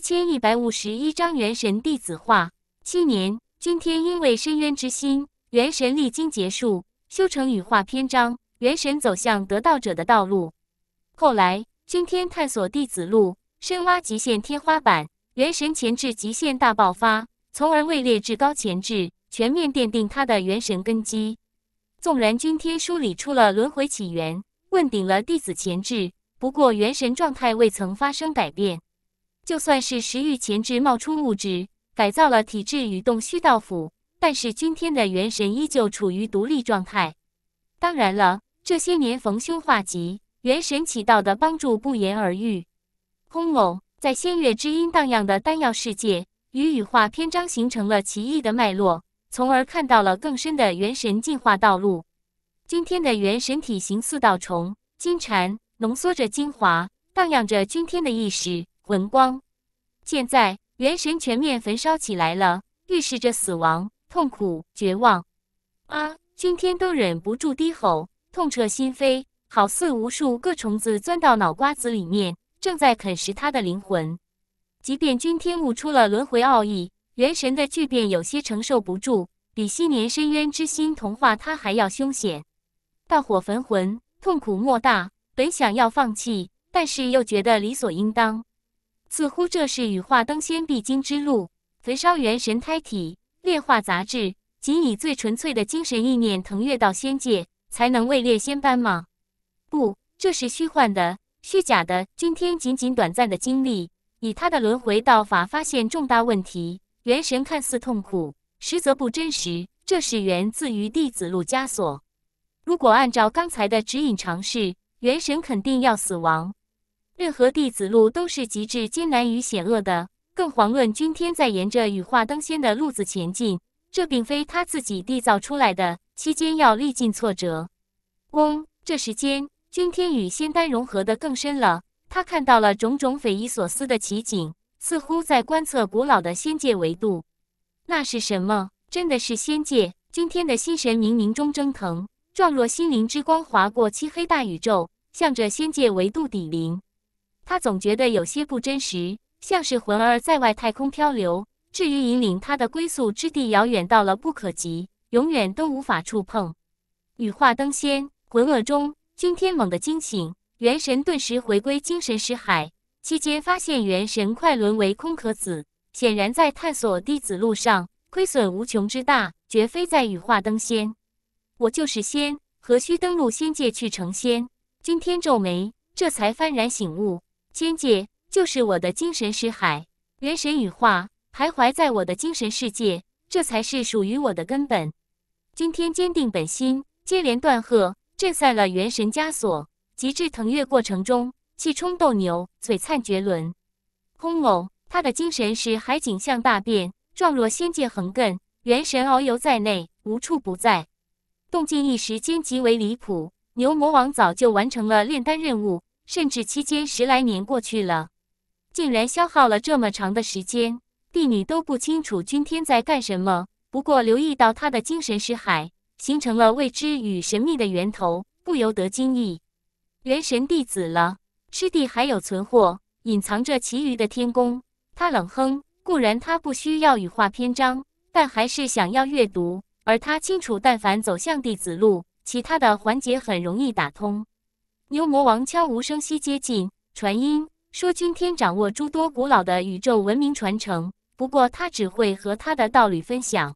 千一百五十一章元神弟子化。七年，君天因为深渊之心，元神历经结束，修成羽化篇章，元神走向得道者的道路。后来，君天探索弟子路，深挖极限天花板，元神前置极限大爆发，从而位列至高前置，全面奠定他的元神根基。纵然君天梳理出了轮回起源，问鼎了弟子前置，不过元神状态未曾发生改变。就算是食域前置冒出物质，改造了体质与洞虚道府，但是君天的元神依旧处于独立状态。当然了，这些年逢凶化吉，元神起到的帮助不言而喻。空隆，在仙乐之音荡漾的丹药世界，与羽化篇章形成了奇异的脉络，从而看到了更深的元神进化道路。今天的元神体型似道虫金蝉，浓缩着精华，荡漾着君天的意识文光。现在元神全面焚烧起来了，预示着死亡、痛苦、绝望。啊！君天都忍不住低吼，痛彻心扉，好似无数个虫子钻到脑瓜子里面，正在啃食他的灵魂。即便君天悟出了轮回奥义，元神的巨变有些承受不住，比昔年深渊之心同化他还要凶险。大火焚魂，痛苦莫大。本想要放弃，但是又觉得理所应当。似乎这是羽化登仙必经之路，焚烧元神胎体，炼化杂质，仅以最纯粹的精神意念腾跃到仙界，才能位列仙班吗？不，这是虚幻的、虚假的。今天仅仅短暂的经历，以他的轮回道法发现重大问题：元神看似痛苦，实则不真实。这是源自于弟子路枷锁。如果按照刚才的指引尝试，元神肯定要死亡。任何弟子路都是极致艰难与险恶的，更遑论君天在沿着羽化登仙的路子前进。这并非他自己缔造出来的，期间要历尽挫折。嗡，这时间，君天与仙丹融合的更深了。他看到了种种匪夷所思的奇景，似乎在观测古老的仙界维度。那是什么？真的是仙界？君天的心神冥冥中蒸腾，状若心灵之光划过漆黑大宇宙，向着仙界维度抵临。他总觉得有些不真实，像是魂儿在外太空漂流。至于引领他的归宿之地，遥远到了不可及，永远都无法触碰。羽化登仙，魂噩中君天猛地惊醒，元神顿时回归精神识海。期间发现元神快沦为空壳子，显然在探索弟子路上亏损无穷之大，绝非在羽化登仙。我就是仙，何须登陆仙界去成仙？君天皱眉，这才幡然醒悟。仙界就是我的精神识海，元神羽化徘徊在我的精神世界，这才是属于我的根本。今天坚定本心，接连断喝震散了元神枷锁，极致腾跃过程中气冲斗牛，璀璨绝伦。轰隆！他的精神使海景象大变，状若仙界横亘，元神遨游在内，无处不在。动静一时间极为离谱。牛魔王早就完成了炼丹任务。甚至期间十来年过去了，竟然消耗了这么长的时间，帝女都不清楚君天在干什么。不过留意到他的精神识海形成了未知与神秘的源头，不由得惊异，元神弟子了，师弟还有存货，隐藏着其余的天宫。他冷哼，固然他不需要羽化篇章，但还是想要阅读。而他清楚，但凡走向弟子路，其他的环节很容易打通。牛魔王悄无声息接近，传音说：“君天掌握诸多古老的宇宙文明传承，不过他只会和他的道侣分享。”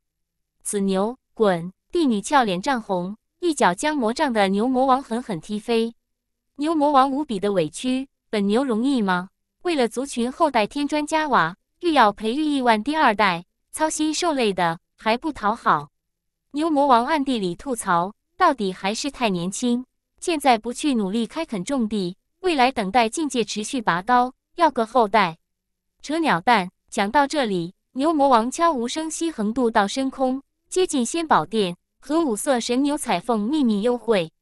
此牛滚！帝女俏脸涨红，一脚将魔杖的牛魔王狠狠踢飞。牛魔王无比的委屈：“本牛容易吗？为了族群后代添砖加瓦，欲要培育亿万第二代，操心受累的还不讨好。”牛魔王暗地里吐槽：“到底还是太年轻。”现在不去努力开垦种地，未来等待境界持续拔高，要个后代，扯鸟蛋。讲到这里，牛魔王悄无声息横渡到深空，接近仙宝殿，和五色神牛彩凤秘密幽会。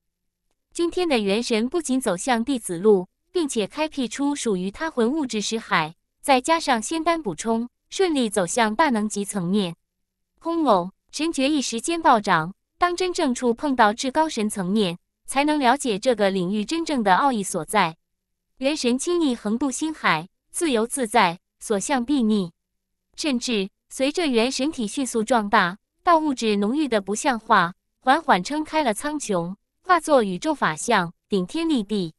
今天的元神不仅走向弟子路，并且开辟出属于他魂物质识海，再加上仙丹补充，顺利走向大能级层面。轰！隆！神觉一时间暴涨，当真正触碰到至高神层面。才能了解这个领域真正的奥义所在。元神轻易横渡星海，自由自在，所向必逆。甚至随着元神体迅速壮大，到物质浓郁的不像话，缓缓撑开了苍穹，化作宇宙法相，顶天立地。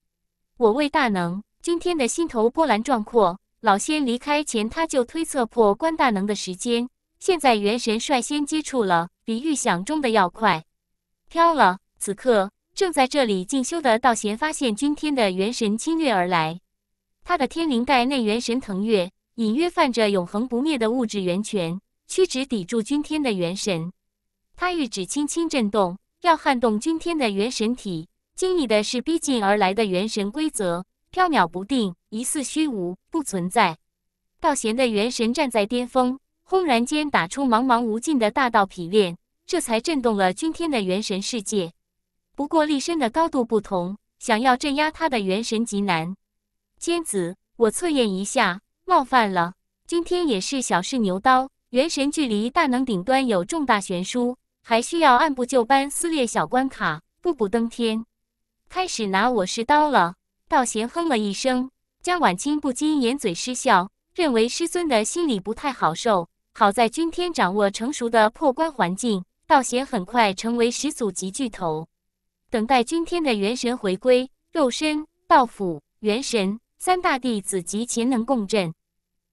我为大能，今天的心头波澜壮阔。老仙离开前，他就推测破关大能的时间。现在元神率先接触了，比预想中的要快。挑了，此刻。正在这里进修的道贤发现君天的元神侵略而来，他的天灵盖内元神腾跃，隐约泛着永恒不灭的物质源泉，屈指抵住君天的元神。他玉指轻轻震动，要撼动君天的元神体，惊异的是逼近而来的元神规则飘渺不定，疑似虚无不存在。道贤的元神站在巅峰，轰然间打出茫茫无尽的大道劈炼，这才震动了君天的元神世界。不过立身的高度不同，想要镇压他的元神极难。千子，我测验一下，冒犯了。今天也是小试牛刀，元神距离大能顶端有重大悬殊，还需要按部就班撕裂小关卡，步步登天。开始拿我是刀了。道贤哼了一声，江晚清不禁掩嘴失笑，认为师尊的心里不太好受。好在君天掌握成熟的破关环境，道贤很快成为始祖级巨头。等待君天的元神回归，肉身、道府、元神三大弟子及潜能共振，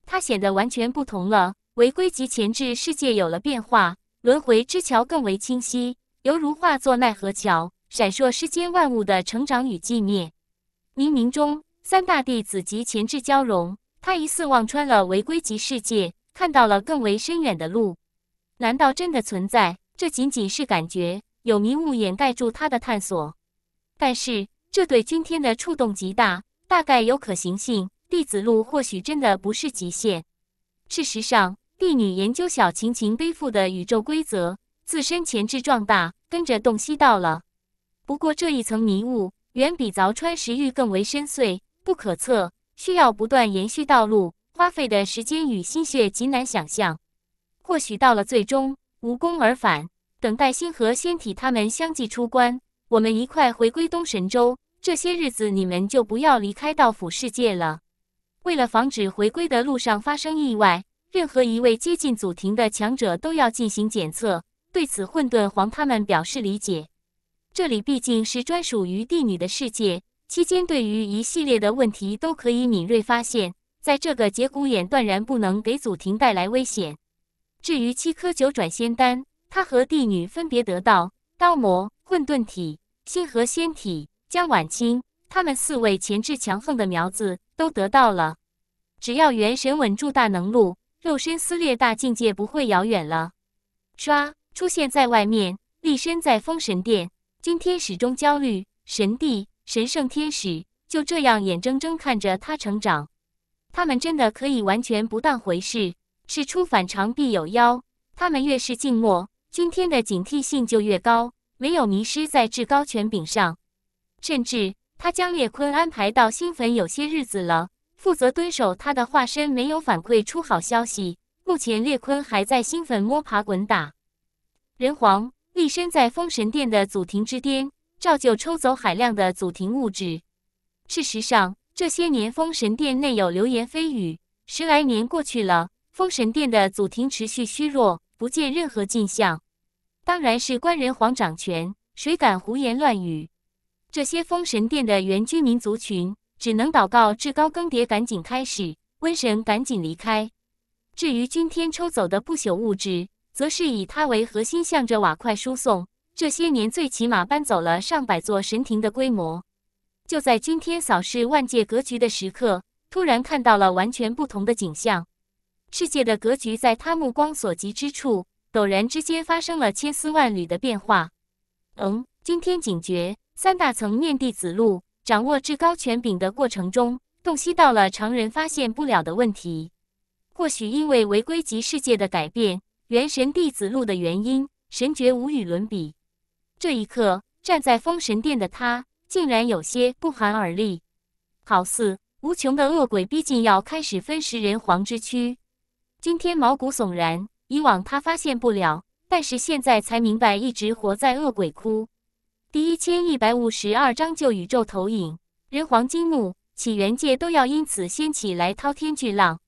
他显得完全不同了。违规及前置世界有了变化，轮回之桥更为清晰，犹如化作奈何桥，闪烁世间万物的成长与寂灭。冥冥中，三大弟子及前置交融，他疑似望穿了违规及世界，看到了更为深远的路。难道真的存在？这仅仅是感觉。有迷雾掩盖住他的探索，但是这对君天的触动极大，大概有可行性。弟子路或许真的不是极限。事实上，帝女研究小晴晴背负的宇宙规则，自身潜质壮大，跟着洞悉到了。不过这一层迷雾远比凿穿石域更为深邃、不可测，需要不断延续道路，花费的时间与心血极难想象。或许到了最终，无功而返。等待星河仙体他们相继出关，我们一块回归东神州。这些日子你们就不要离开道府世界了。为了防止回归的路上发生意外，任何一位接近祖庭的强者都要进行检测。对此，混沌皇他们表示理解。这里毕竟是专属于帝女的世界，期间对于一系列的问题都可以敏锐发现。在这个节骨眼，断然不能给祖庭带来危险。至于七颗九转仙丹。他和帝女分别得到刀魔混沌体、星河仙体、江晚清，他们四位潜质强横的苗子都得到了。只要元神稳住大能路，肉身撕裂大境界不会遥远了。唰，出现在外面，立身在封神殿，今天始终焦虑，神帝、神圣天使就这样眼睁睁看着他成长。他们真的可以完全不当回事？事出反常必有妖，他们越是静默。今天的警惕性就越高，没有迷失在至高权柄上。甚至他将列坤安排到新坟有些日子了，负责蹲守他的化身没有反馈出好消息。目前列坤还在新坟摸爬滚打。人皇立身在封神殿的祖庭之巅，照旧抽走海量的祖庭物质。事实上，这些年封神殿内有流言蜚语，十来年过去了，封神殿的祖庭持续虚弱，不见任何迹象。当然是官人皇掌权，谁敢胡言乱语？这些封神殿的原居民族群只能祷告至高更迭，赶紧开始，瘟神赶紧离开。至于君天抽走的不朽物质，则是以它为核心，向着瓦块输送。这些年，最起码搬走了上百座神庭的规模。就在君天扫视万界格局的时刻，突然看到了完全不同的景象。世界的格局在他目光所及之处。陡然之间发生了千丝万缕的变化。嗯，今天警觉三大层面弟子路掌握至高权柄的过程中，洞悉到了常人发现不了的问题。或许因为违规及世界的改变，元神弟子路的原因，神觉无与伦比。这一刻，站在封神殿的他，竟然有些不寒而栗，好似无穷的恶鬼逼近，要开始分食人皇之躯。今天毛骨悚然。以往他发现不了，但是现在才明白，一直活在恶鬼窟。第一千一百五十二章，旧宇宙投影，人皇金木起源界都要因此掀起来滔天巨浪。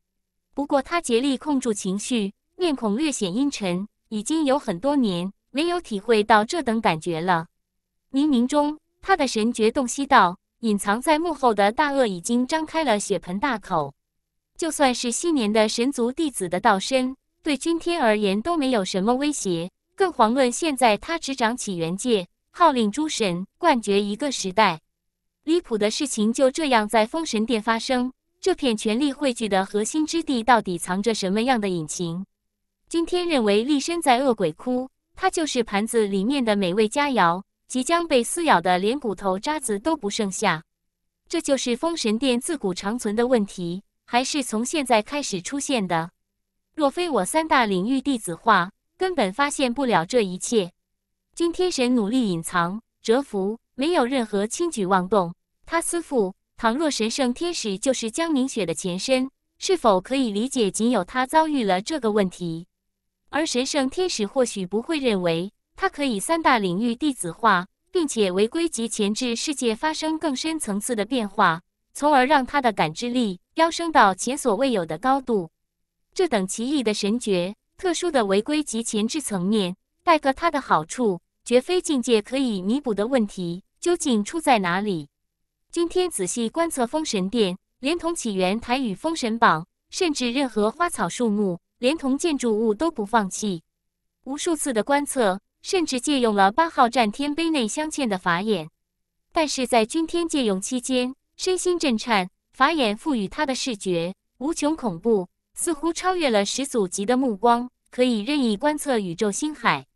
不过他竭力控制情绪，面孔略显阴沉。已经有很多年没有体会到这等感觉了。冥冥中，他的神觉洞悉到，隐藏在幕后的大恶已经张开了血盆大口。就算是昔年的神族弟子的道身。对君天而言都没有什么威胁，更遑论现在他执掌起源界，号令诸神，冠绝一个时代。离谱的事情就这样在封神殿发生，这片权力汇聚的核心之地到底藏着什么样的隐情？君天认为，立身在恶鬼窟，他就是盘子里面的美味佳肴，即将被撕咬的连骨头渣子都不剩下。这就是封神殿自古长存的问题，还是从现在开始出现的？若非我三大领域弟子化，根本发现不了这一切。经天神努力隐藏、蛰伏，没有任何轻举妄动。他思父，倘若神圣天使就是江凝雪的前身，是否可以理解，仅有他遭遇了这个问题？而神圣天使或许不会认为，他可以三大领域弟子化，并且违规及前置世界发生更深层次的变化，从而让他的感知力飙升到前所未有的高度。这等奇异的神诀，特殊的违规及前置层面带个它的好处，绝非境界可以弥补的问题。究竟出在哪里？君天仔细观测封神殿，连同起源台与封神榜，甚至任何花草树木，连同建筑物都不放弃。无数次的观测，甚至借用了八号战天碑内镶嵌的法眼。但是在君天借用期间，身心震颤，法眼赋予他的视觉，无穷恐怖。似乎超越了始祖级的目光，可以任意观测宇宙星海。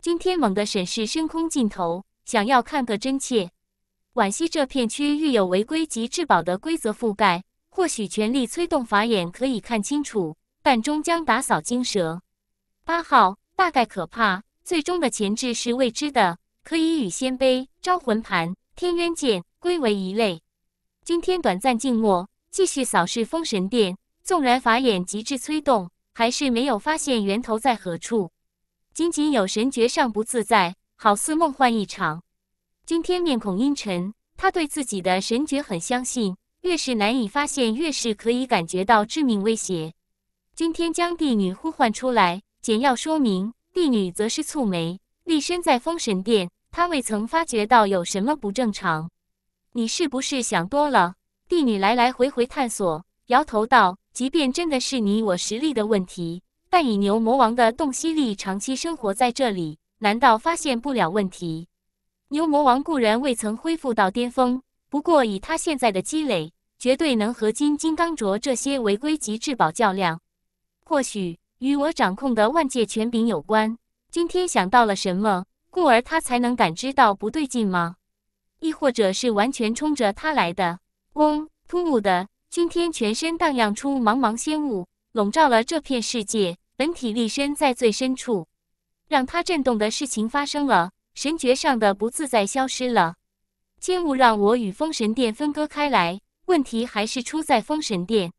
今天猛地审视深空尽头，想要看个真切。惋惜这片区域有违规及至宝的规则覆盖，或许全力催动法眼可以看清楚，但终将打草惊蛇。八号大概可怕，最终的前置是未知的，可以与鲜卑招魂盘、天渊剑归为一类。今天短暂静默，继续扫视封神殿。纵然法眼极致催动，还是没有发现源头在何处。仅仅有神觉尚不自在，好似梦幻一场。君天面孔阴沉，他对自己的神觉很相信，越是难以发现，越是可以感觉到致命威胁。君天将帝女呼唤出来，简要说明。帝女则是蹙眉，立身在封神殿，她未曾发觉到有什么不正常。你是不是想多了？帝女来来回回探索，摇头道。即便真的是你我实力的问题，但以牛魔王的洞悉力，长期生活在这里，难道发现不了问题？牛魔王固然未曾恢复到巅峰，不过以他现在的积累，绝对能和金金刚镯这些违规级至宝较量。或许与我掌控的万界权柄有关，今天想到了什么，故而他才能感知到不对劲吗？亦或者是完全冲着他来的？嗡！突兀的。今天全身荡漾出茫茫仙雾，笼罩了这片世界。本体立身在最深处，让他震动的事情发生了。神觉上的不自在消失了。仙雾让我与封神殿分割开来。问题还是出在封神殿。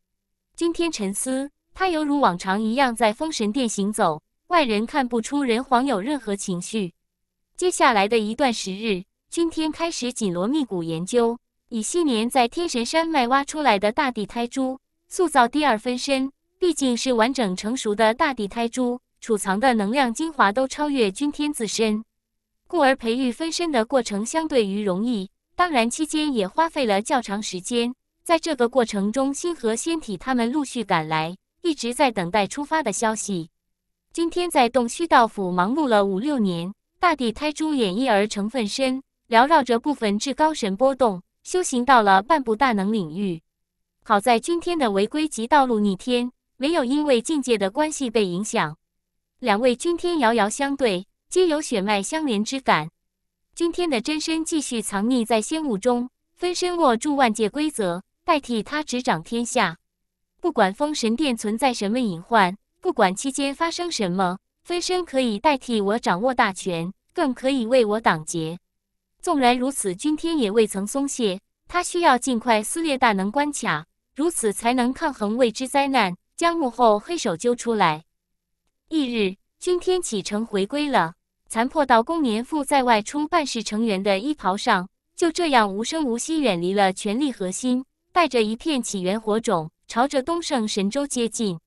今天沉思，他犹如往常一样在封神殿行走，外人看不出人皇有任何情绪。接下来的一段时日，今天开始紧锣密鼓研究。以昔年在天神山脉挖出来的大地胎珠塑造第二分身，毕竟是完整成熟的大地胎珠，储藏的能量精华都超越君天自身，故而培育分身的过程相对于容易。当然期间也花费了较长时间。在这个过程中，星河仙体他们陆续赶来，一直在等待出发的消息。今天在洞虚道府忙碌了五六年，大地胎珠演绎而成分身，缭绕着部分至高神波动。修行到了半步大能领域，好在君天的违规及道路逆天，没有因为境界的关系被影响。两位君天遥遥相对，皆有血脉相连之感。君天的真身继续藏匿在仙雾中，分身握住万界规则，代替他执掌天下。不管封神殿存在什么隐患，不管期间发生什么，分身可以代替我掌握大权，更可以为我挡劫。纵然如此，君天也未曾松懈。他需要尽快撕裂大能关卡，如此才能抗衡未知灾难，将幕后黑手揪出来。翌日，君天启程回归了，残破道宫年复在外出办事成员的衣袍上，就这样无声无息远离了权力核心，带着一片起源火种，朝着东胜神州接近。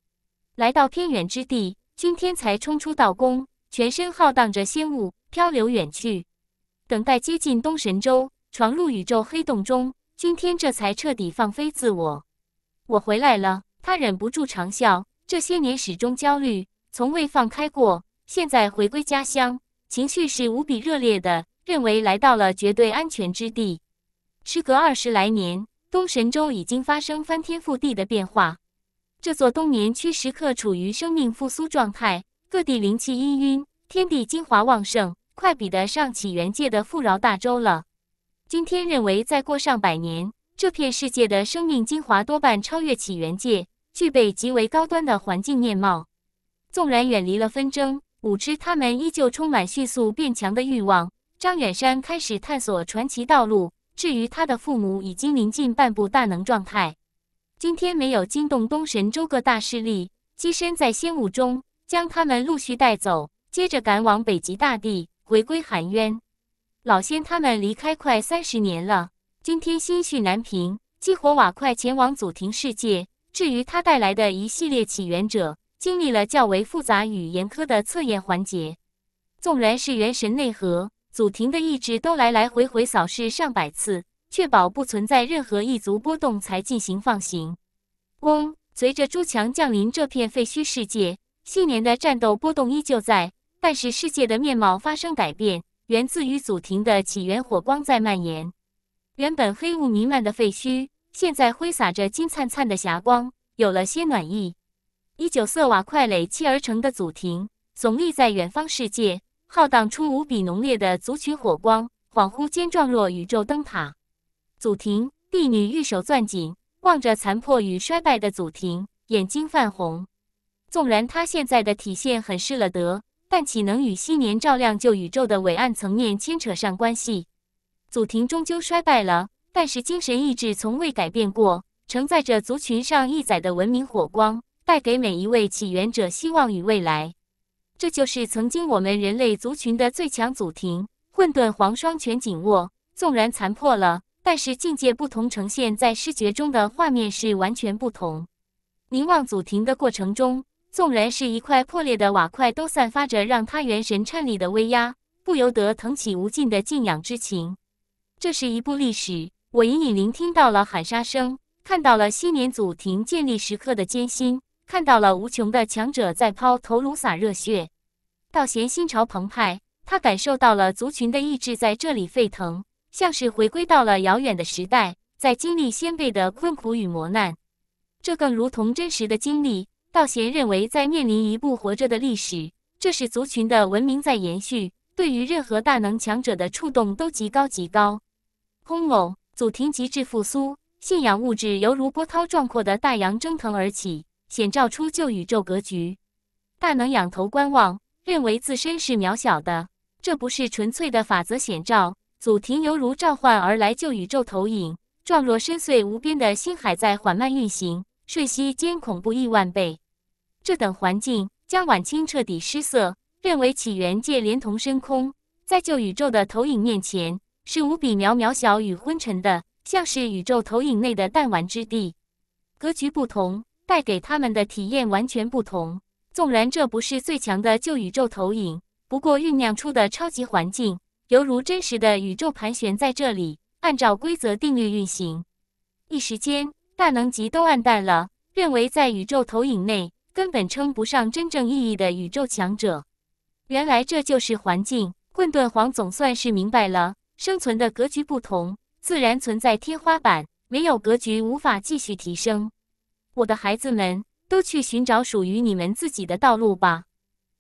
来到偏远之地，君天才冲出道宫，全身浩荡着仙雾，漂流远去。等待接近东神州，闯入宇宙黑洞中，今天这才彻底放飞自我。我回来了，他忍不住长笑。这些年始终焦虑，从未放开过。现在回归家乡，情绪是无比热烈的，认为来到了绝对安全之地。时隔二十来年，东神州已经发生翻天覆地的变化。这座冬眠区时刻处于生命复苏状态，各地灵气氤氲，天地精华旺盛。快比得上起源界的富饶大洲了。今天认为，再过上百年，这片世界的生命精华多半超越起源界，具备极为高端的环境面貌。纵然远离了纷争，武痴他们依旧充满迅速变强的欲望。张远山开始探索传奇道路。至于他的父母，已经临近半步大能状态。今天没有惊动东神州各大势力，跻身在仙雾中，将他们陆续带走，接着赶往北极大地。回归含冤，老仙他们离开快三十年了，今天心绪难平，激活瓦块前往祖庭世界。至于他带来的一系列起源者，经历了较为复杂与严苛的测验环节，纵然是元神内核，祖庭的意志都来来回回扫视上百次，确保不存在任何异族波动才进行放行。嗡，随着朱强降临这片废墟世界，昔年的战斗波动依旧在。但是世界的面貌发生改变，源自于祖庭的起源火光在蔓延。原本黑雾弥漫的废墟，现在挥洒着金灿灿的霞光，有了些暖意。一九色瓦块垒砌而成的祖庭，耸立在远方世界，浩荡出无比浓烈的族群火光，恍惚间状若宇宙灯塔。祖庭帝女玉手攥紧，望着残破与衰败的祖庭，眼睛泛红。纵然她现在的体现很是了得。但岂能与昔年照亮旧宇宙的伟岸层面牵扯上关系？祖庭终究衰败了，但是精神意志从未改变过，承载着族群上亿载的文明火光，带给每一位起源者希望与未来。这就是曾经我们人类族群的最强祖庭。混沌黄双拳紧握，纵然残破了，但是境界不同，呈现在视觉中的画面是完全不同。凝望祖庭的过程中。纵然是一块破裂的瓦块，都散发着让他元神颤栗的威压，不由得腾起无尽的敬仰之情。这是一部历史，我隐隐聆听到了喊杀声，看到了昔年祖庭建立时刻的艰辛，看到了无穷的强者在抛头颅洒热血。道贤心潮澎湃，他感受到了族群的意志在这里沸腾，像是回归到了遥远的时代，在经历先辈的困苦与磨难。这更如同真实的经历。道贤认为，在面临一部活着的历史，这是族群的文明在延续。对于任何大能强者的触动都极高极高。轰隆！祖庭极致复苏，信仰物质犹如波涛壮阔的大洋蒸腾而起，显照出旧宇宙格局。大能仰头观望，认为自身是渺小的。这不是纯粹的法则显照，祖庭犹如召唤而来旧宇宙投影，状若深邃无边的星海在缓慢运行。瞬息间恐怖亿万倍，这等环境将晚清彻底失色，认为起源界连同深空，在旧宇宙的投影面前是无比渺渺小与昏沉的，像是宇宙投影内的弹丸之地。格局不同，带给他们的体验完全不同。纵然这不是最强的旧宇宙投影，不过酝酿出的超级环境，犹如真实的宇宙盘旋在这里，按照规则定律运行。一时间。大能级都暗淡了，认为在宇宙投影内根本称不上真正意义的宇宙强者。原来这就是环境。混沌皇总算是明白了，生存的格局不同，自然存在天花板，没有格局无法继续提升。我的孩子们，都去寻找属于你们自己的道路吧。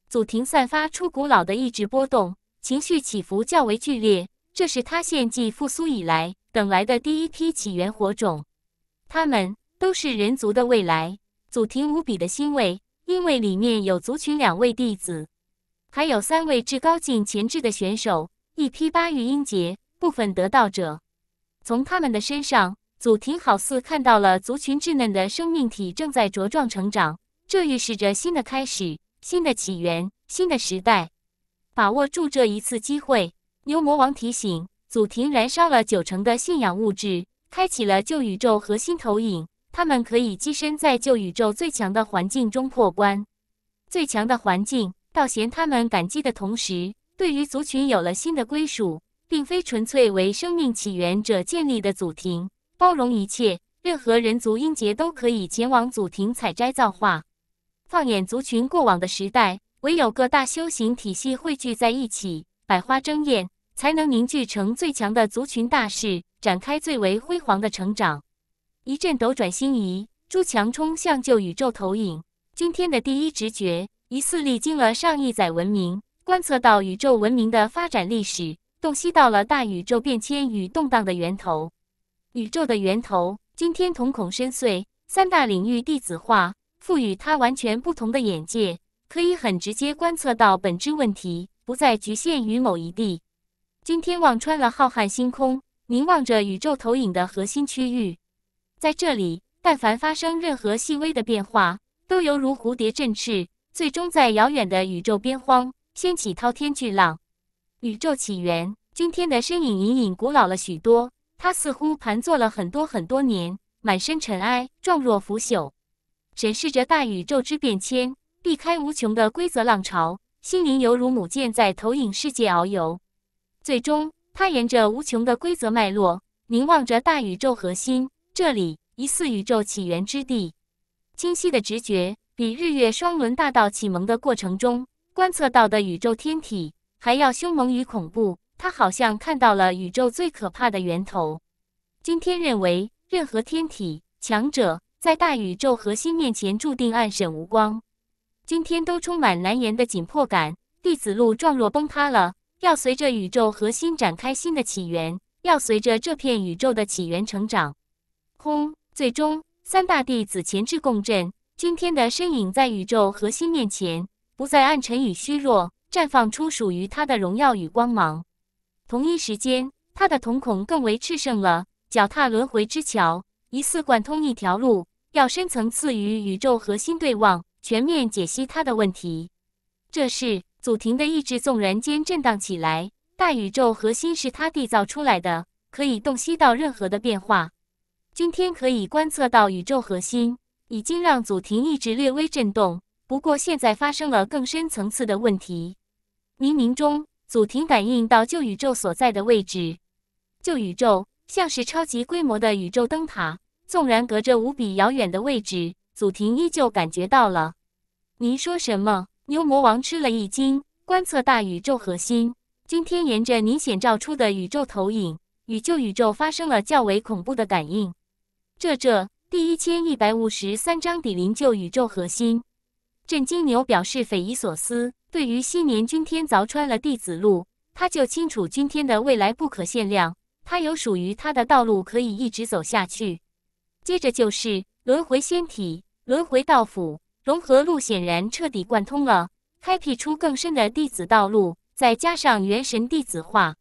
祖庭散发出古老的意志波动，情绪起伏较为剧烈。这是他献祭复苏以来等来的第一批起源火种。他们都是人族的未来，祖庭无比的欣慰，因为里面有族群两位弟子，还有三位至高境前置的选手，一批八域英杰，部分得道者。从他们的身上，祖庭好似看到了族群稚嫩的生命体正在茁壮成长，这预示着新的开始、新的起源、新的时代。把握住这一次机会，牛魔王提醒祖庭，燃烧了九成的信仰物质。开启了旧宇宙核心投影，他们可以跻身在旧宇宙最强的环境中破关。最强的环境，倒嫌他们感激的同时，对于族群有了新的归属，并非纯粹为生命起源者建立的祖庭，包容一切，任何人族英杰都可以前往祖庭采摘造化。放眼族群过往的时代，唯有各大修行体系汇聚在一起，百花争艳，才能凝聚成最强的族群大势。展开最为辉煌的成长，一阵斗转星移，朱强冲向旧宇宙投影。今天的第一直觉，疑似历经了上亿载文明，观测到宇宙文明的发展历史，洞悉到了大宇宙变迁与动荡的源头。宇宙的源头，今天瞳孔深邃，三大领域弟子化，赋予它完全不同的眼界，可以很直接观测到本质问题，不再局限于某一地。今天望穿了浩瀚星空。凝望着宇宙投影的核心区域，在这里，但凡发生任何细微的变化，都犹如蝴蝶振翅，最终在遥远的宇宙边荒掀起滔天巨浪。宇宙起源，今天的身影隐隐古老了许多，它似乎盘坐了很多很多年，满身尘埃，状若腐朽，审视着大宇宙之变迁，避开无穷的规则浪潮，心灵犹如母舰在投影世界遨游，最终。他沿着无穷的规则脉络凝望着大宇宙核心，这里疑似宇宙起源之地。清晰的直觉比日月双轮大道启蒙的过程中观测到的宇宙天体还要凶猛与恐怖。他好像看到了宇宙最可怕的源头。今天认为任何天体强者在大宇宙核心面前注定暗沈无光。今天都充满难言的紧迫感，弟子路状若崩塌了。要随着宇宙核心展开新的起源，要随着这片宇宙的起源成长。轰！最终三大弟子前置共振，今天的身影在宇宙核心面前不再暗沉与虚弱，绽放出属于他的荣耀与光芒。同一时间，他的瞳孔更为炽盛了。脚踏轮回之桥，疑似贯通一条路，要深层次与宇宙核心对望，全面解析他的问题。这是。祖庭的意志纵然间震荡起来，大宇宙核心是他缔造出来的，可以洞悉到任何的变化。今天可以观测到宇宙核心，已经让祖庭意志略微震动。不过现在发生了更深层次的问题。冥冥中，祖庭感应到旧宇宙所在的位置，旧宇宙像是超级规模的宇宙灯塔，纵然隔着无比遥远的位置，祖庭依旧感觉到了。您说什么？牛魔王吃了一惊，观测大宇宙核心，君天沿着您显照出的宇宙投影，与旧宇宙发生了较为恐怖的感应。这这，第一千一百五十三章底临旧宇宙核心，镇金牛表示匪夷所思。对于昔年君天凿穿了弟子路，他就清楚君天的未来不可限量，他有属于他的道路可以一直走下去。接着就是轮回仙体，轮回道府。融合路显然彻底贯通了，开辟出更深的弟子道路。再加上元神弟子化、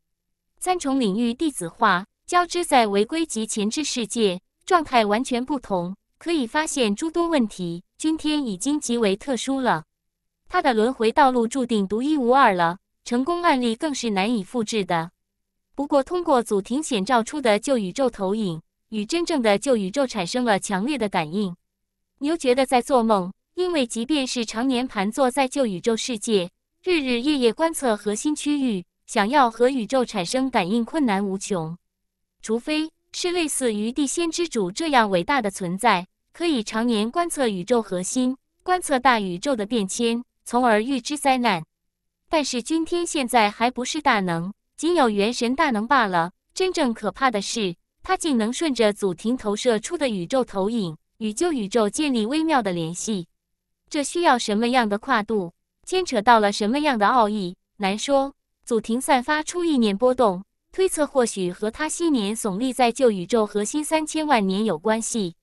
三重领域弟子化交织在违规及前置世界，状态完全不同，可以发现诸多问题。君天已经极为特殊了，他的轮回道路注定独一无二了，成功案例更是难以复制的。不过，通过祖庭显照出的旧宇宙投影，与真正的旧宇宙产生了强烈的感应，牛觉得在做梦。因为即便是常年盘坐在旧宇宙世界，日日夜夜观测核心区域，想要和宇宙产生感应，困难无穷。除非是类似于地仙之主这样伟大的存在，可以常年观测宇宙核心，观测大宇宙的变迁，从而预知灾难。但是君天现在还不是大能，仅有元神大能罢了。真正可怕的是，他竟能顺着祖庭投射出的宇宙投影，与旧宇宙建立微妙的联系。这需要什么样的跨度？牵扯到了什么样的奥义？难说。祖庭散发出意念波动，推测或许和他昔年耸立在旧宇宙核心三千万年有关系。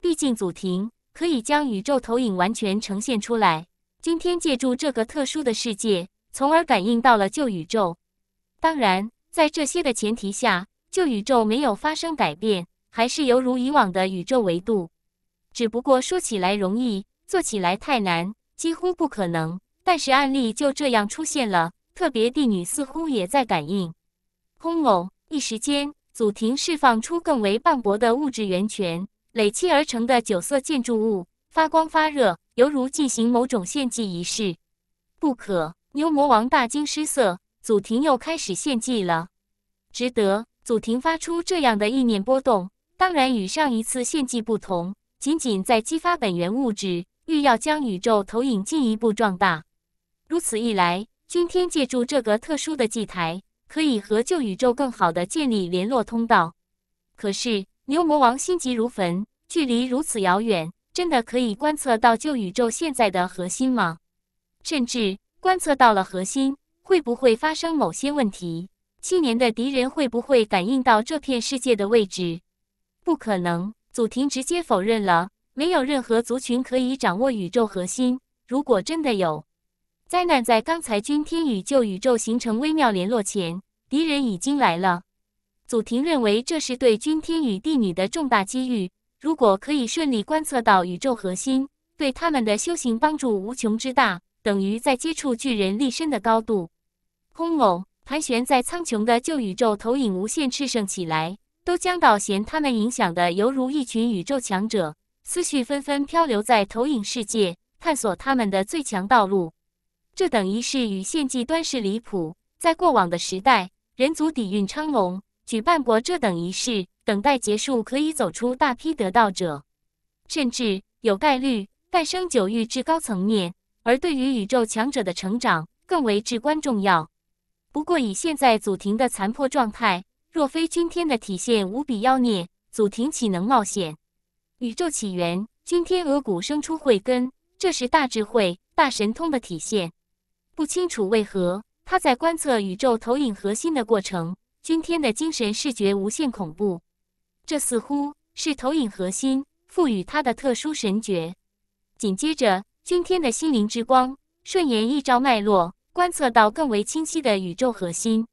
毕竟祖庭可以将宇宙投影完全呈现出来。今天借助这个特殊的世界，从而感应到了旧宇宙。当然，在这些的前提下，旧宇宙没有发生改变，还是犹如以往的宇宙维度。只不过说起来容易。做起来太难，几乎不可能。但是案例就这样出现了。特别地，女似乎也在感应。轰隆！一时间，祖庭释放出更为磅礴的物质源泉，累积而成的九色建筑物发光发热，犹如进行某种献祭仪式。不可！牛魔王大惊失色，祖庭又开始献祭了。值得祖庭发出这样的意念波动，当然与上一次献祭不同，仅仅在激发本源物质。欲要将宇宙投影进一步壮大，如此一来，君天借助这个特殊的祭台，可以和旧宇宙更好的建立联络通道。可是牛魔王心急如焚，距离如此遥远，真的可以观测到旧宇宙现在的核心吗？甚至观测到了核心，会不会发生某些问题？七年的敌人会不会感应到这片世界的位置？不可能，祖庭直接否认了。没有任何族群可以掌握宇宙核心。如果真的有灾难，在刚才君天宇宙宇宙形成微妙联络前，敌人已经来了。祖庭认为这是对君天与帝女的重大机遇。如果可以顺利观测到宇宙核心，对他们的修行帮助无穷之大，等于在接触巨人立身的高度。空偶盘旋在苍穹的旧宇宙投影无限炽盛起来，都将导嫌他们影响的犹如一群宇宙强者。思绪纷纷漂流在投影世界，探索他们的最强道路。这等仪式与献祭端是离谱。在过往的时代，人族底蕴昌隆，举办过这等仪式，等待结束可以走出大批得道者，甚至有概率诞生九域至高层面。而对于宇宙强者的成长，更为至关重要。不过，以现在祖庭的残破状态，若非君天的体现无比妖孽，祖庭岂能冒险？宇宙起源，君天额骨生出慧根，这是大智慧、大神通的体现。不清楚为何他在观测宇宙投影核心的过程，君天的精神视觉无限恐怖。这似乎是投影核心赋予他的特殊神觉。紧接着，君天的心灵之光顺延一朝脉络，观测到更为清晰的宇宙核心。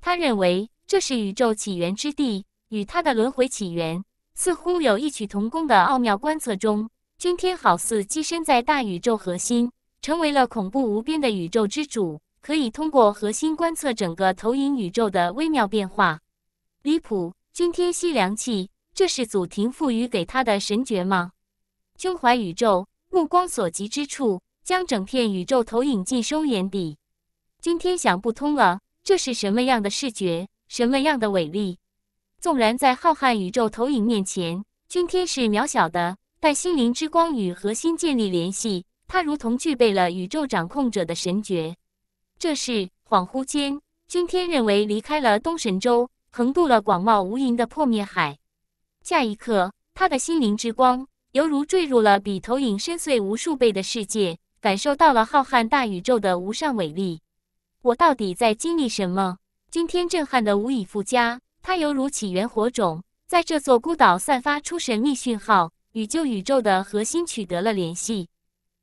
他认为这是宇宙起源之地，与他的轮回起源。似乎有异曲同工的奥妙。观测中，君天好似跻身在大宇宙核心，成为了恐怖无边的宇宙之主，可以通过核心观测整个投影宇宙的微妙变化。离谱！君天吸凉气，这是祖庭赋予给他的神诀吗？胸怀宇宙，目光所及之处，将整片宇宙投影尽收眼底。君天想不通了，这是什么样的视觉，什么样的伟力？纵然在浩瀚宇宙投影面前，君天是渺小的，但心灵之光与核心建立联系，他如同具备了宇宙掌控者的神觉。这是恍惚间，君天认为离开了东神州，横渡了广袤无垠的破灭海。下一刻，他的心灵之光犹如坠入了比投影深邃无数倍的世界，感受到了浩瀚大宇宙的无上伟力。我到底在经历什么？君天震撼的无以复加。它犹如起源火种，在这座孤岛散发出神秘讯号，与旧宇宙的核心取得了联系。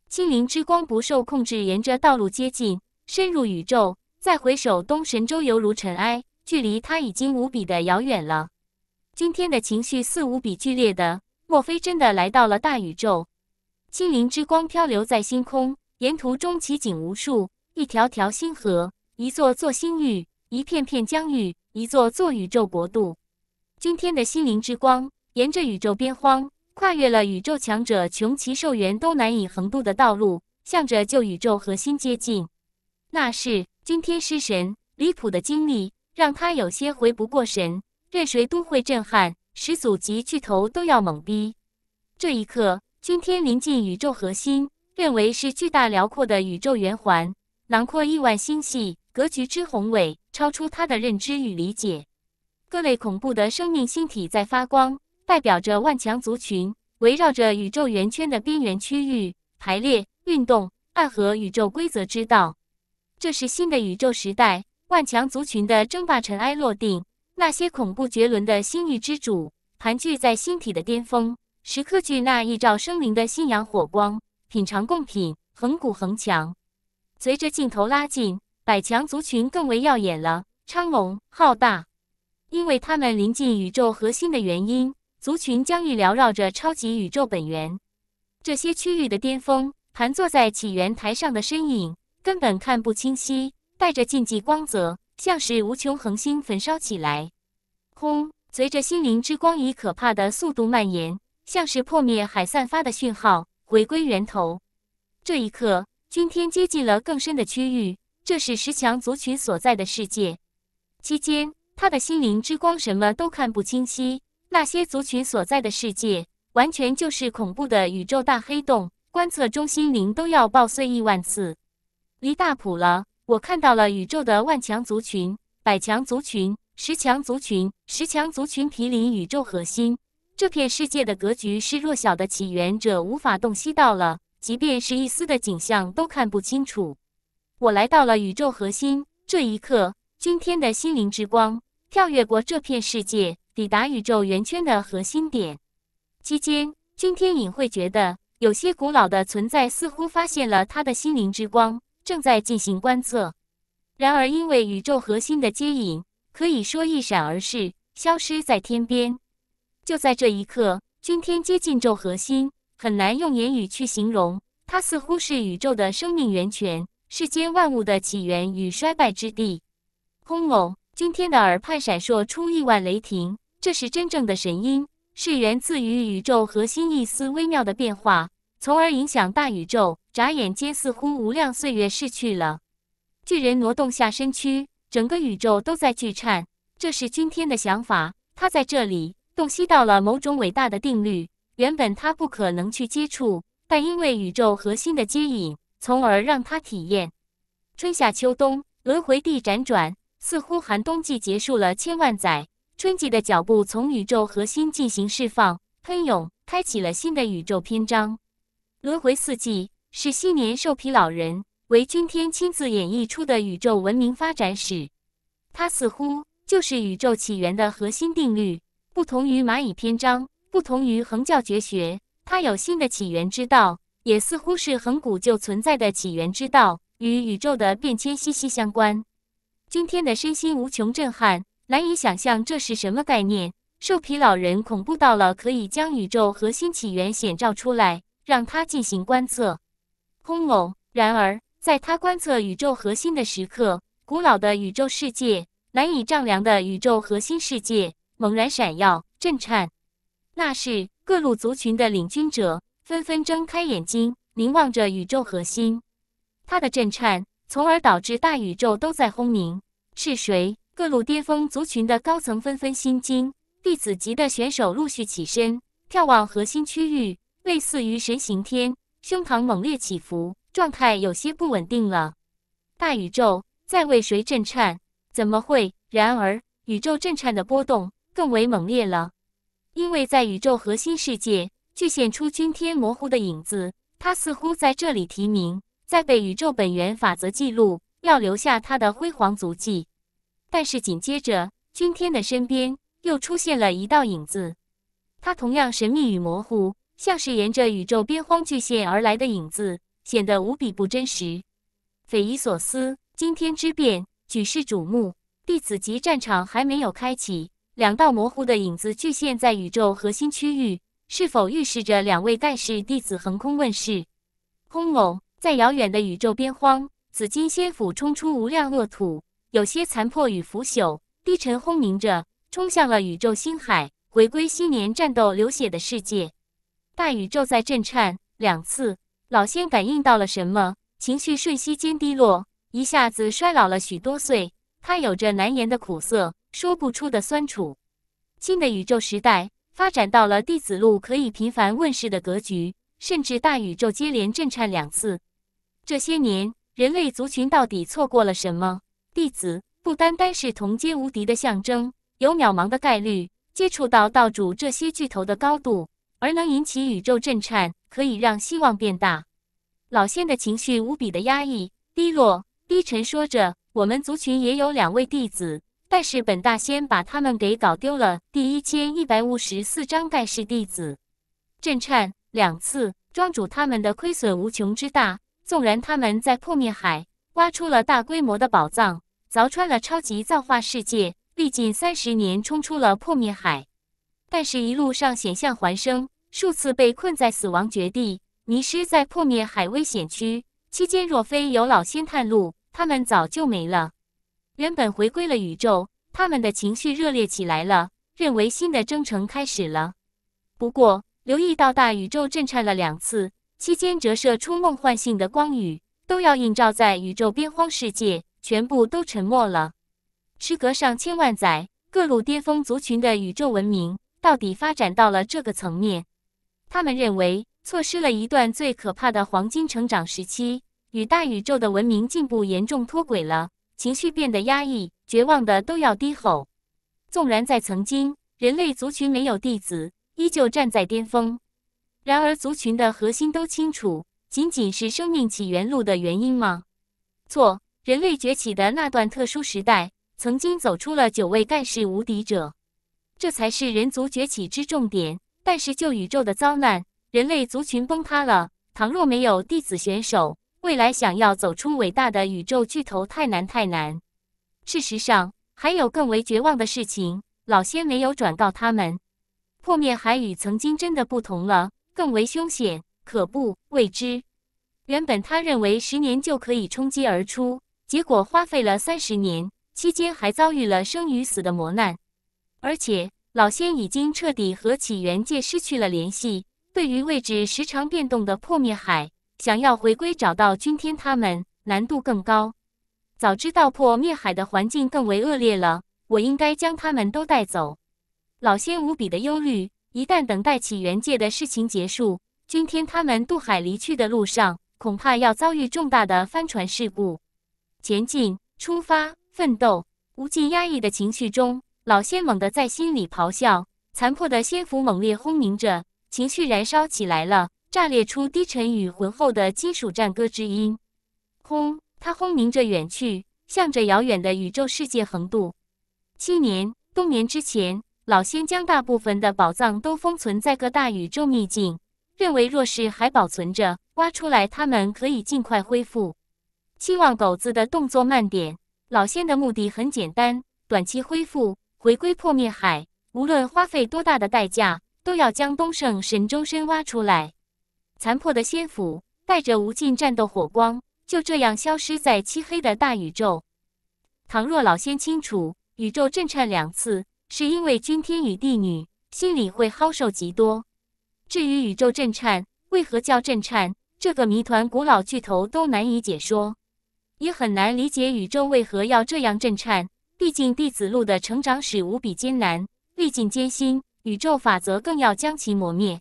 青灵之光不受控制，沿着道路接近，深入宇宙。再回首东神州，犹如尘埃，距离它已经无比的遥远了。今天的情绪似无比剧烈的，莫非真的来到了大宇宙？青灵之光漂流在星空，沿途中奇景无数，一条条星河，一座座星域，一片片疆域。一座座宇宙国度，今天的心灵之光沿着宇宙边荒，跨越了宇宙强者穷奇寿元都难以横渡的道路，向着旧宇宙核心接近。那是今天失神，离谱的经历让他有些回不过神，任谁都会震撼，始祖级巨头都要懵逼。这一刻，今天临近宇宙核心，认为是巨大辽阔的宇宙圆环，囊括亿万星系，格局之宏伟。超出他的认知与理解，各类恐怖的生命星体在发光，代表着万强族群围绕着宇宙圆圈的边缘区域排列运动，暗合宇宙规则之道。这是新的宇宙时代，万强族群的争霸尘埃落定。那些恐怖绝伦的星域之主，盘踞在星体的巅峰，时刻聚那一兆生灵的信仰火光，品尝贡品，恒古恒强。随着镜头拉近。百强族群更为耀眼了，昌隆浩大，因为他们临近宇宙核心的原因，族群疆域缭绕着超级宇宙本源。这些区域的巅峰，盘坐在起源台上的身影根本看不清晰，带着禁忌光泽，像是无穷恒星焚烧起来。轰！随着心灵之光以可怕的速度蔓延，像是破灭海散发的讯号，回归源头。这一刻，君天接近了更深的区域。这是石墙族群所在的世界。期间，他的心灵之光什么都看不清晰。那些族群所在的世界，完全就是恐怖的宇宙大黑洞，观测中心灵都要爆碎亿万次。离大谱了！我看到了宇宙的万强族群、百强族群、十强族群、十强族群毗邻宇宙核心。这片世界的格局是弱小的起源者无法洞悉到了，即便是一丝的景象都看不清楚。我来到了宇宙核心，这一刻，君天的心灵之光跳跃过这片世界，抵达宇宙圆圈的核心点。期间，君天隐会觉得有些古老的存在似乎发现了他的心灵之光，正在进行观测。然而，因为宇宙核心的接引，可以说一闪而逝，消失在天边。就在这一刻，君天接近宙核心，很难用言语去形容，它似乎是宇宙的生命源泉。世间万物的起源与衰败之地。轰隆！今天的耳畔闪烁出亿万雷霆，这是真正的神音，是源自于宇宙核心一丝微妙的变化，从而影响大宇宙。眨眼间，似乎无量岁月逝去了。巨人挪动下身躯，整个宇宙都在巨颤。这是君天的想法，他在这里洞悉到了某种伟大的定律。原本他不可能去接触，但因为宇宙核心的接引。从而让他体验春夏秋冬轮回地辗转，似乎寒冬季结束了千万载，春季的脚步从宇宙核心进行释放喷涌，开启了新的宇宙篇章。轮回四季是昔年兽皮老人为君天亲自演绎出的宇宙文明发展史，它似乎就是宇宙起源的核心定律。不同于蚂蚁篇章，不同于恒教绝学，它有新的起源之道。也似乎是很古旧存在的起源之道，与宇宙的变迁息息相关。今天的身心无穷震撼，难以想象这是什么概念。兽皮老人恐怖到了可以将宇宙核心起源显照出来，让他进行观测。轰隆！然而在他观测宇宙核心的时刻，古老的宇宙世界难以丈量的宇宙核心世界猛然闪耀、震颤。那是各路族群的领军者。纷纷睁开眼睛，凝望着宇宙核心，它的震颤，从而导致大宇宙都在轰鸣。是谁？各路巅峰族群的高层纷纷心惊，弟子级的选手陆续起身，眺望核心区域。类似于神行天，胸膛猛烈起伏，状态有些不稳定了。大宇宙在为谁震颤？怎么会？然而，宇宙震颤的波动更为猛烈了，因为在宇宙核心世界。巨现出君天模糊的影子，他似乎在这里提名，在被宇宙本源法则记录，要留下他的辉煌足迹。但是紧接着，君天的身边又出现了一道影子，他同样神秘与模糊，像是沿着宇宙边荒巨线而来的影子，显得无比不真实，匪夷所思。今天之变，举世瞩目，弟子级战场还没有开启，两道模糊的影子巨现，在宇宙核心区域。是否预示着两位盖世弟子横空问世？空隆，在遥远的宇宙边荒，紫金仙府冲出无量恶土，有些残破与腐朽，低沉轰鸣着，冲向了宇宙星海，回归昔年战斗流血的世界。大宇宙在震颤，两次，老仙感应到了什么？情绪瞬息间低落，一下子衰老了许多岁。他有着难言的苦涩，说不出的酸楚。新的宇宙时代。发展到了弟子路可以频繁问世的格局，甚至大宇宙接连震颤两次。这些年，人类族群到底错过了什么？弟子不单单是同阶无敌的象征，有渺茫的概率接触到道主这些巨头的高度，而能引起宇宙震颤，可以让希望变大。老仙的情绪无比的压抑、低落、低沉，说着：“我们族群也有两位弟子。”但是本大仙把他们给搞丢了。第一千一百五十四章盖世弟子震颤两次，庄主他们的亏损无穷之大。纵然他们在破灭海挖出了大规模的宝藏，凿穿了超级造化世界，历尽三十年冲出了破灭海，但是一路上险象环生，数次被困在死亡绝地，迷失在破灭海危险区。期间若非有老仙探路，他们早就没了。原本回归了宇宙，他们的情绪热烈起来了，认为新的征程开始了。不过，留意到大宇宙震颤了两次，期间折射出梦幻性的光雨，都要映照在宇宙边荒世界，全部都沉默了。时隔上千万载，各路巅峰族群的宇宙文明到底发展到了这个层面？他们认为，错失了一段最可怕的黄金成长时期，与大宇宙的文明进步严重脱轨了。情绪变得压抑、绝望的都要低吼。纵然在曾经，人类族群没有弟子，依旧站在巅峰。然而族群的核心都清楚，仅仅是生命起源路的原因吗？错，人类崛起的那段特殊时代，曾经走出了九位盖世无敌者，这才是人族崛起之重点。但是就宇宙的遭难，人类族群崩塌了。倘若没有弟子选手。未来想要走出伟大的宇宙巨头太难太难。事实上，还有更为绝望的事情，老仙没有转告他们。破灭海与曾经真的不同了，更为凶险、可怖、未知。原本他认为十年就可以冲击而出，结果花费了三十年，期间还遭遇了生与死的磨难。而且，老仙已经彻底和起源界失去了联系，对于位置时常变动的破灭海。想要回归，找到君天他们，难度更高。早知道破灭海的环境更为恶劣了，我应该将他们都带走。老仙无比的忧虑，一旦等待起源界的事情结束，君天他们渡海离去的路上，恐怕要遭遇重大的帆船事故。前进，出发，奋斗，无尽压抑的情绪中，老仙猛地在心里咆哮，残破的仙符猛烈轰鸣着，情绪燃烧起来了。炸裂出低沉与浑厚的金属战歌之音，轰！它轰鸣着远去，向着遥远的宇宙世界横渡。七年冬眠之前，老仙将大部分的宝藏都封存在各大宇宙秘境，认为若是还保存着，挖出来他们可以尽快恢复。期望狗子的动作慢点。老仙的目的很简单：短期恢复，回归破灭海，无论花费多大的代价，都要将东胜神州深挖出来。残破的仙斧带着无尽战斗火光，就这样消失在漆黑的大宇宙。倘若老仙清楚，宇宙震颤两次是因为君天与帝女心里会好受极多。至于宇宙震颤为何叫震颤，这个谜团古老巨头都难以解说，也很难理解宇宙为何要这样震颤。毕竟弟子路的成长史无比艰难，历尽艰辛，宇宙法则更要将其磨灭，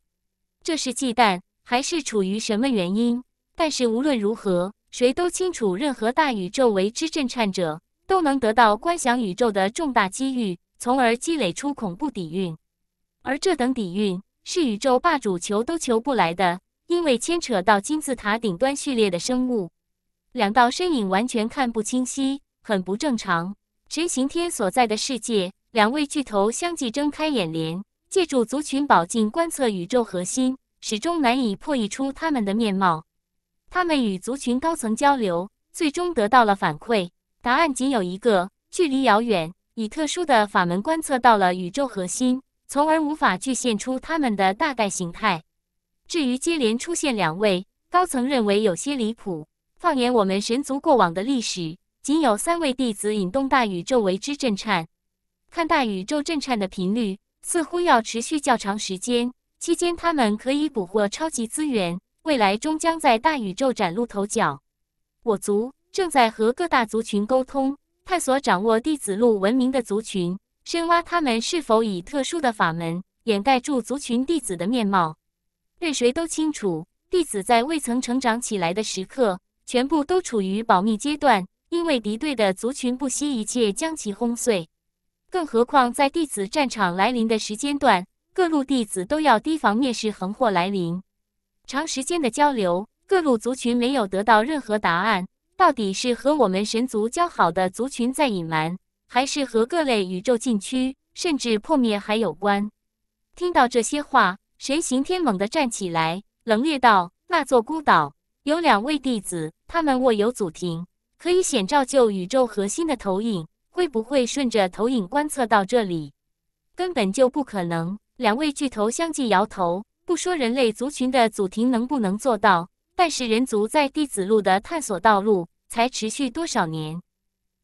这是忌惮。还是处于什么原因？但是无论如何，谁都清楚，任何大宇宙为之震颤者，都能得到观想宇宙的重大机遇，从而积累出恐怖底蕴。而这等底蕴，是宇宙霸主求都求不来的，因为牵扯到金字塔顶端序列的生物。两道身影完全看不清晰，很不正常。神行天所在的世界，两位巨头相继睁开眼帘，借助族群宝镜观测宇宙核心。始终难以破译出他们的面貌。他们与族群高层交流，最终得到了反馈，答案仅有一个：距离遥远，以特殊的法门观测到了宇宙核心，从而无法具现出他们的大概形态。至于接连出现两位高层，认为有些离谱。放眼我们神族过往的历史，仅有三位弟子引动大宇宙为之震颤。看大宇宙震颤的频率，似乎要持续较长时间。期间，他们可以捕获超级资源，未来终将在大宇宙崭露头角。我族正在和各大族群沟通，探索掌握弟子路文明的族群，深挖他们是否以特殊的法门掩盖住族群弟子的面貌。对谁都清楚，弟子在未曾成长起来的时刻，全部都处于保密阶段，因为敌对的族群不惜一切将其轰碎。更何况，在弟子战场来临的时间段。各路弟子都要提防灭世横祸来临。长时间的交流，各路族群没有得到任何答案。到底是和我们神族交好的族群在隐瞒，还是和各类宇宙禁区甚至破灭还有关？听到这些话，神行天猛地站起来，冷冽道：“那座孤岛有两位弟子，他们握有祖庭，可以显照旧宇宙核心的投影，会不会顺着投影观测到这里？根本就不可能。”两位巨头相继摇头，不说人类族群的祖庭能不能做到，但是人族在弟子路的探索道路才持续多少年？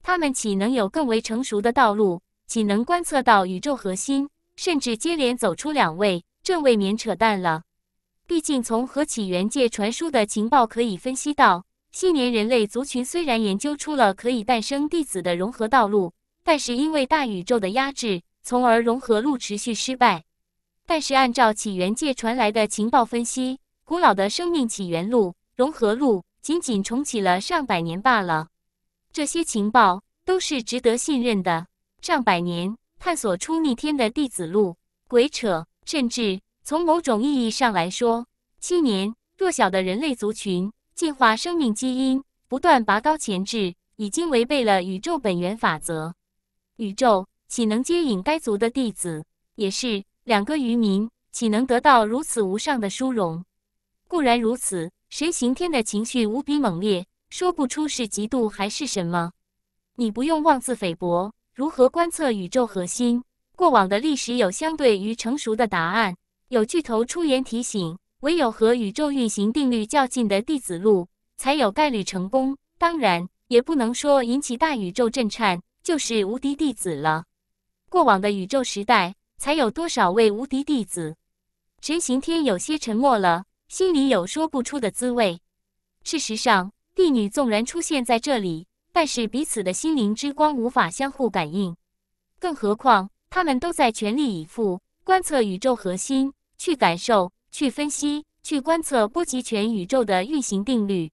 他们岂能有更为成熟的道路？岂能观测到宇宙核心？甚至接连走出两位，这未免扯淡了。毕竟从何起源界传输的情报可以分析到，昔年人类族群虽然研究出了可以诞生弟子的融合道路，但是因为大宇宙的压制，从而融合路持续失败。但是按照起源界传来的情报分析，古老的生命起源路融合路仅仅重启了上百年罢了。这些情报都是值得信任的。上百年探索出逆天的弟子路，鬼扯。甚至从某种意义上来说，七年弱小的人类族群进化生命基因，不断拔高潜质，已经违背了宇宙本源法则。宇宙岂能接引该族的弟子？也是。两个渔民岂能得到如此无上的殊荣？固然如此，谁刑天的情绪无比猛烈，说不出是嫉妒还是什么。你不用妄自菲薄。如何观测宇宙核心？过往的历史有相对于成熟的答案。有巨头出言提醒，唯有和宇宙运行定律较近的弟子路，才有概率成功。当然，也不能说引起大宇宙震颤就是无敌弟子了。过往的宇宙时代。才有多少位无敌弟子？陈行天有些沉默了，心里有说不出的滋味。事实上，帝女纵然出现在这里，但是彼此的心灵之光无法相互感应。更何况，他们都在全力以赴观测宇宙核心，去感受、去分析、去观测波及全宇宙的运行定律。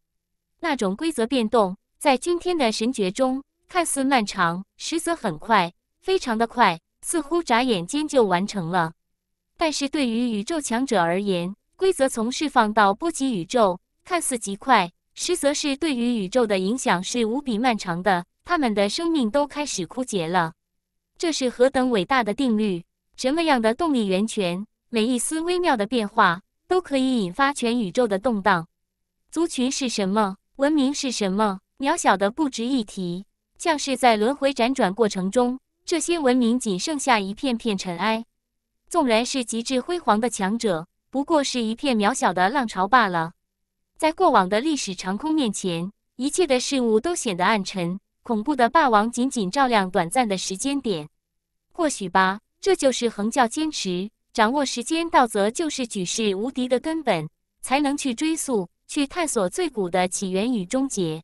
那种规则变动，在今天的神诀中看似漫长，实则很快，非常的快。似乎眨眼间就完成了，但是对于宇宙强者而言，规则从释放到波及宇宙，看似极快，实则是对于宇宙的影响是无比漫长的。他们的生命都开始枯竭了，这是何等伟大的定律！什么样的动力源泉，每一丝微妙的变化都可以引发全宇宙的动荡。族群是什么？文明是什么？渺小的不值一提，像是在轮回辗转过程中。这些文明仅剩下一片片尘埃，纵然是极致辉煌的强者，不过是一片渺小的浪潮罢了。在过往的历史长空面前，一切的事物都显得暗沉。恐怖的霸王仅仅照亮短暂的时间点。或许吧，这就是恒教坚持掌握时间道则，就是举世无敌的根本，才能去追溯、去探索最古的起源与终结。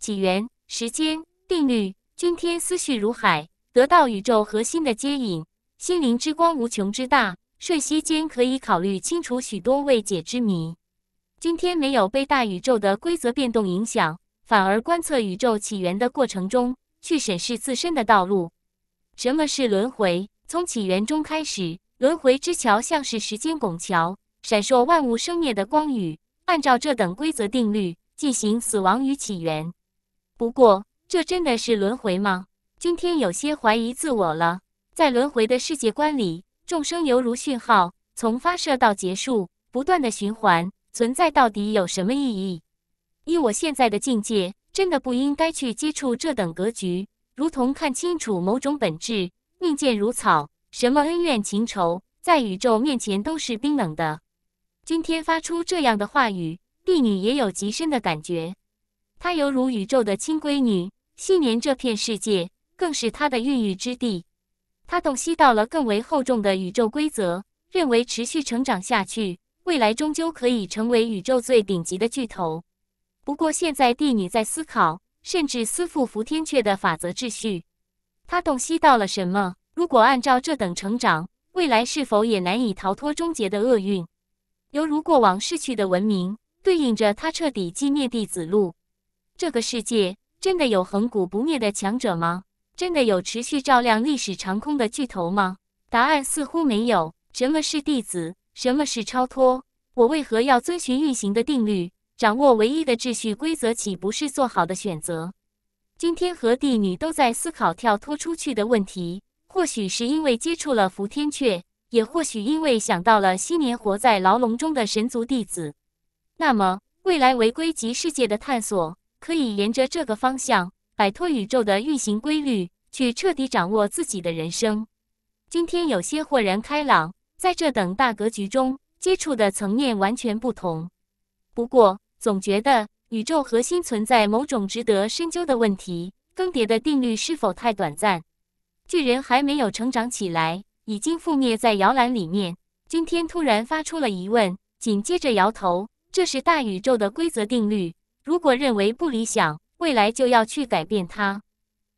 起源、时间、定律，君天思绪如海。得到宇宙核心的接引，心灵之光无穷之大，瞬息间可以考虑清楚许多未解之谜。今天没有被大宇宙的规则变动影响，反而观测宇宙起源的过程中，去审视自身的道路。什么是轮回？从起源中开始，轮回之桥像是时间拱桥，闪烁万物生灭的光雨，按照这等规则定律进行死亡与起源。不过，这真的是轮回吗？今天有些怀疑自我了，在轮回的世界观里，众生犹如讯号，从发射到结束，不断的循环存在，到底有什么意义？依我现在的境界，真的不应该去接触这等格局，如同看清楚某种本质，命贱如草，什么恩怨情仇，在宇宙面前都是冰冷的。今天发出这样的话语，帝女也有极深的感觉，她犹如宇宙的亲闺女，昔年这片世界。更是他的孕育之地，他洞悉到了更为厚重的宇宙规则，认为持续成长下去，未来终究可以成为宇宙最顶级的巨头。不过，现在帝女在思考，甚至思父伏天阙的法则秩序，他洞悉到了什么？如果按照这等成长，未来是否也难以逃脱终结的厄运？犹如过往逝去的文明，对应着他彻底寂灭。弟子路，这个世界真的有恒古不灭的强者吗？真的有持续照亮历史长空的巨头吗？答案似乎没有。什么是弟子？什么是超脱？我为何要遵循运行的定律，掌握唯一的秩序规则？岂不是做好的选择？君天和帝女都在思考跳脱出去的问题。或许是因为接触了伏天阙，也或许因为想到了昔年活在牢笼中的神族弟子。那么，未来违规及世界的探索可以沿着这个方向。摆脱宇宙的运行规律，去彻底掌握自己的人生。今天有些豁然开朗，在这等大格局中接触的层面完全不同。不过总觉得宇宙核心存在某种值得深究的问题：更迭的定律是否太短暂？巨人还没有成长起来，已经覆灭在摇篮里面。今天突然发出了疑问，紧接着摇头：“这是大宇宙的规则定律，如果认为不理想。”未来就要去改变它。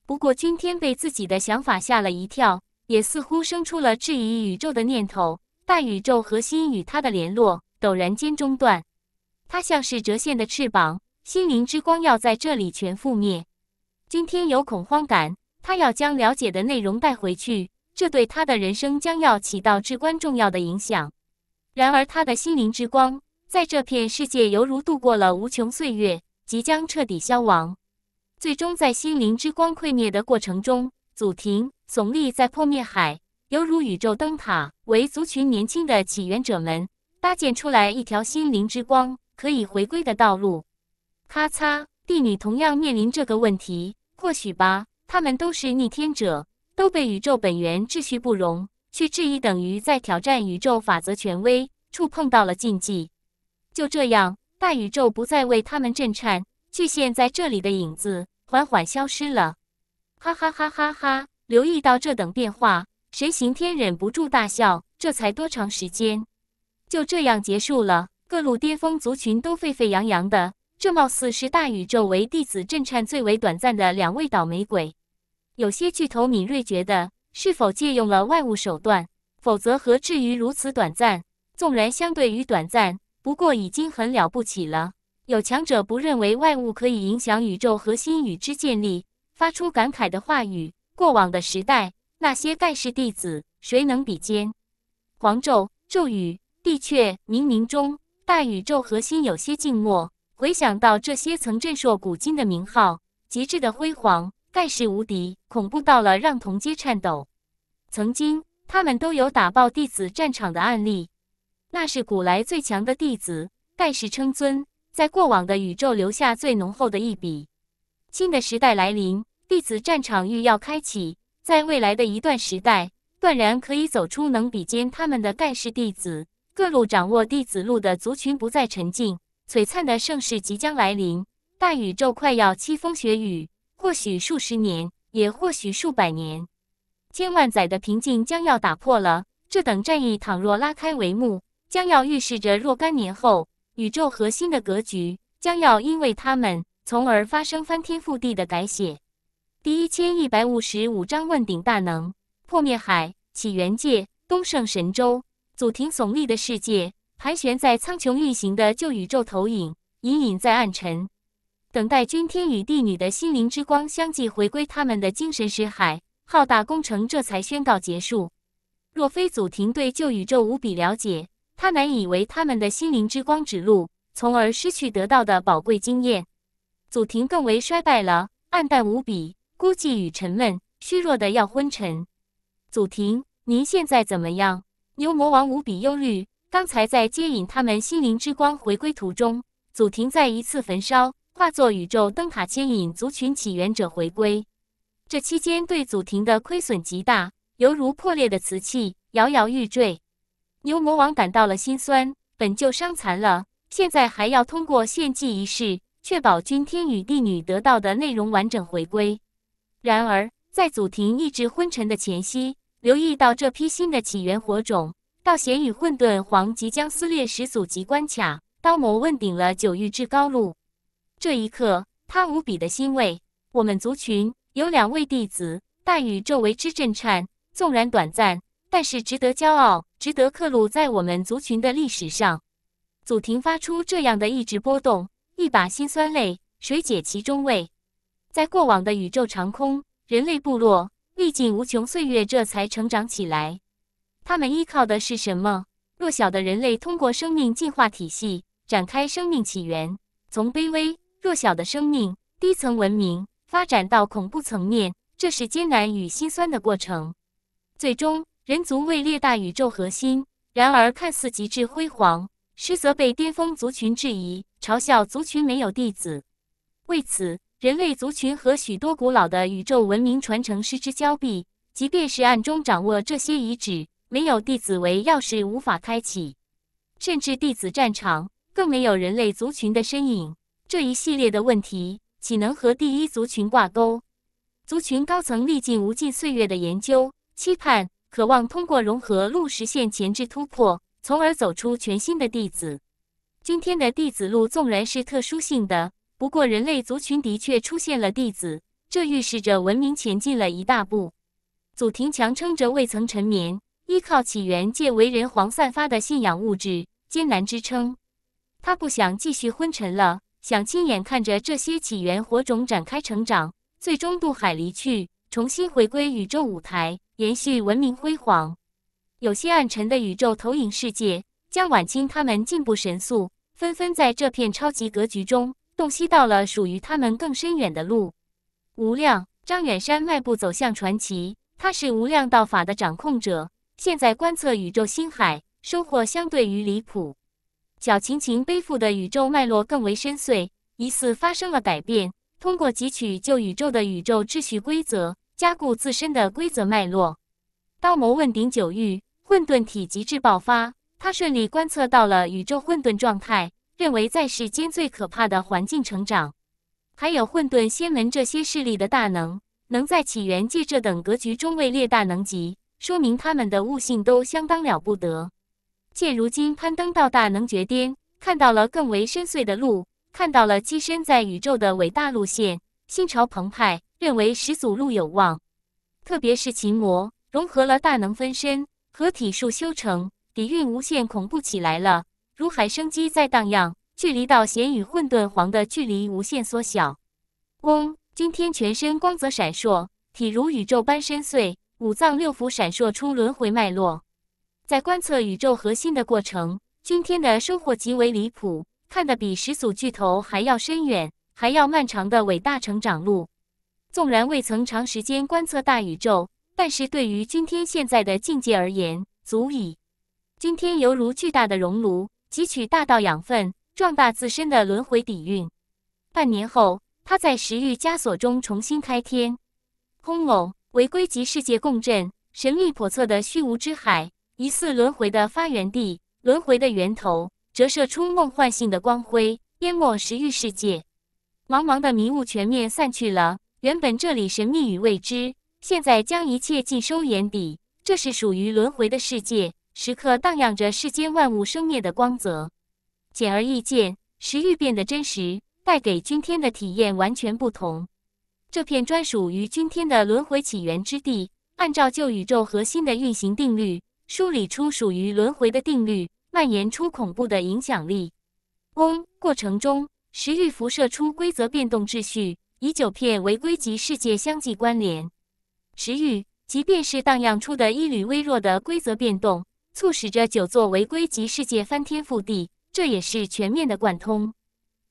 不过，今天被自己的想法吓了一跳，也似乎生出了质疑宇宙的念头。但宇宙核心与他的联络陡然间中断，他像是折线的翅膀，心灵之光要在这里全覆灭。今天有恐慌感，他要将了解的内容带回去，这对他的人生将要起到至关重要的影响。然而，他的心灵之光在这片世界犹如度过了无穷岁月。即将彻底消亡，最终在心灵之光溃灭的过程中，祖庭耸立在破灭海，犹如宇宙灯塔，为族群年轻的起源者们搭建出来一条心灵之光可以回归的道路。咔嚓，帝女同样面临这个问题，或许吧，他们都是逆天者，都被宇宙本源秩序不容，去质疑等于在挑战宇宙法则权威，触碰到了禁忌。就这样。大宇宙不再为他们震颤，巨现在这里的影子缓缓消失了。哈哈哈哈哈！留意到这等变化，神行天忍不住大笑。这才多长时间，就这样结束了？各路巅峰族群都沸沸扬扬的，这貌似是大宇宙为弟子震颤最为短暂的两位倒霉鬼。有些巨头敏锐觉得，是否借用了外物手段？否则何至于如此短暂？纵然相对于短暂。不过已经很了不起了。有强者不认为外物可以影响宇宙核心与之建立，发出感慨的话语。过往的时代，那些盖世弟子，谁能比肩？黄咒咒语，帝阙，冥冥中，大宇宙核心有些静默。回想到这些曾震烁古今的名号，极致的辉煌，盖世无敌，恐怖到了让同阶颤抖。曾经，他们都有打爆弟子战场的案例。那是古来最强的弟子，盖世称尊，在过往的宇宙留下最浓厚的一笔。新的时代来临，弟子战场欲要开启，在未来的一段时代，断然可以走出能比肩他们的盖世弟子。各路掌握弟子路的族群不再沉静，璀璨的盛世即将来临，大宇宙快要凄风雪雨，或许数十年，也或许数百年，千万载的平静将要打破了。这等战役倘若拉开帷幕，将要预示着若干年后宇宙核心的格局将要因为他们从而发生翻天覆地的改写。第一千一百五十五章问鼎大能破灭海起源界东胜神州祖庭耸立的世界，盘旋在苍穹运行的旧宇宙投影，隐隐在暗沉，等待君天与帝女的心灵之光相继回归他们的精神石海，浩大工程这才宣告结束。若非祖庭对旧宇宙无比了解，他难以为他们的心灵之光指路，从而失去得到的宝贵经验。祖庭更为衰败了，暗淡无比，孤寂与沉闷，虚弱的要昏沉。祖庭，您现在怎么样？牛魔王无比忧虑。刚才在接引他们心灵之光回归途中，祖庭在一次焚烧，化作宇宙灯塔，牵引族群起源者回归。这期间对祖庭的亏损极大，犹如破裂的瓷器，摇摇欲坠。牛魔王感到了心酸，本就伤残了，现在还要通过献祭仪式，确保君天与帝女得到的内容完整回归。然而，在祖庭意志昏沉的前夕，留意到这批新的起源火种，道贤与混沌皇即将撕裂始祖级关卡，刀魔问鼎了九域至高路。这一刻，他无比的欣慰。我们族群有两位弟子，大宇宙为之震颤。纵然短暂，但是值得骄傲。值得刻录在我们族群的历史上。祖庭发出这样的意志波动，一把辛酸泪，水解其中味。在过往的宇宙长空，人类部落历尽无穷岁月，这才成长起来。他们依靠的是什么？弱小的人类通过生命进化体系展开生命起源，从卑微弱小的生命、低层文明发展到恐怖层面，这是艰难与辛酸的过程。最终。人族位列大宇宙核心，然而看似极致辉煌，实则被巅峰族群质疑、嘲笑。族群没有弟子，为此人类族群和许多古老的宇宙文明传承失之交臂。即便是暗中掌握这些遗址，没有弟子为钥匙无法开启，甚至弟子战场更没有人类族群的身影。这一系列的问题，岂能和第一族群挂钩？族群高层历尽无尽岁月的研究、期盼。渴望通过融合路实现前置突破，从而走出全新的弟子。今天的弟子路纵然是特殊性的，不过人类族群的确出现了弟子，这预示着文明前进了一大步。祖庭强撑着未曾沉眠，依靠起源界为人皇散发的信仰物质艰难支撑。他不想继续昏沉了，想亲眼看着这些起源火种展开成长，最终渡海离去，重新回归宇宙舞台。延续文明辉煌，有些暗沉的宇宙投影世界，将晚清他们进步神速，纷纷在这片超级格局中洞悉到了属于他们更深远的路。无量张远山迈步走向传奇，他是无量道法的掌控者，现在观测宇宙星海，收获相对于离谱。小晴晴背负的宇宙脉络更为深邃，疑似发生了改变，通过汲取旧宇宙的宇宙秩序规则。加固自身的规则脉络，刀魔问鼎九域，混沌体极致爆发。他顺利观测到了宇宙混沌状态，认为在世间最可怕的环境成长。还有混沌仙门这些势力的大能，能在起源界这等格局中位列大能级，说明他们的悟性都相当了不得。现如今攀登到大能绝巅，看到了更为深邃的路，看到了跻身在宇宙的伟大路线，心潮澎湃。认为始祖路有望，特别是秦魔融合了大能分身和体术修成，底蕴无限恐怖起来了。如海生机在荡漾，距离到弦与混沌皇的距离无限缩小。嗡，君天全身光泽闪烁，体如宇宙般深邃，五脏六腑闪烁出轮回脉络。在观测宇宙核心的过程，君天的收获极为离谱，看得比始祖巨头还要深远，还要漫长的伟大成长路。纵然未曾长时间观测大宇宙，但是对于君天现在的境界而言，足以。君天犹如巨大的熔炉，汲取大道养分，壮大自身的轮回底蕴。半年后，他在时域枷锁中重新开天。轰隆！违规级世界共振，神秘叵测的虚无之海，疑似轮回的发源地，轮回的源头，折射出梦幻性的光辉，淹没时域世界。茫茫的迷雾全面散去了。原本这里神秘与未知，现在将一切尽收眼底。这是属于轮回的世界，时刻荡漾着世间万物生灭的光泽。显而易见，时域变得真实，带给君天的体验完全不同。这片专属于君天的轮回起源之地，按照旧宇宙核心的运行定律，梳理出属于轮回的定律，蔓延出恐怖的影响力。嗡，过程中，时域辐射出规则变动秩序。以九片违规级世界相继关联，时域，即便是荡漾出的一缕微弱的规则变动，促使着九座违规级世界翻天覆地，这也是全面的贯通。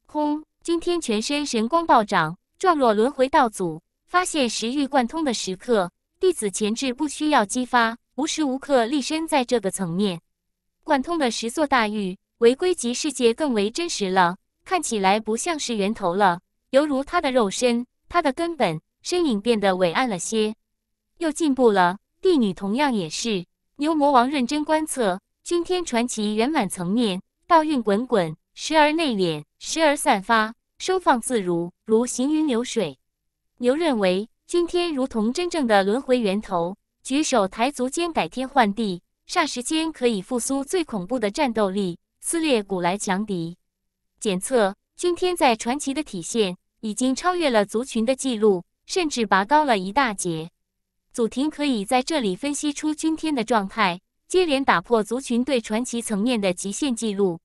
轰！今天全身神光暴涨，状若轮回道祖。发现时域贯通的时刻，弟子潜质不需要激发，无时无刻立身在这个层面。贯通的十座大域违规级世界更为真实了，看起来不像是源头了。犹如他的肉身，他的根本身影变得伟岸了些，又进步了。帝女同样也是牛魔王认真观测君天传奇圆满层面，道运滚滚，时而内敛，时而散发，收放自如，如行云流水。牛认为君天如同真正的轮回源头，举手抬足间改天换地，霎时间可以复苏最恐怖的战斗力，撕裂古来强敌。检测君天在传奇的体现。已经超越了族群的记录，甚至拔高了一大截。祖庭可以在这里分析出君天的状态，接连打破族群对传奇层面的极限记录，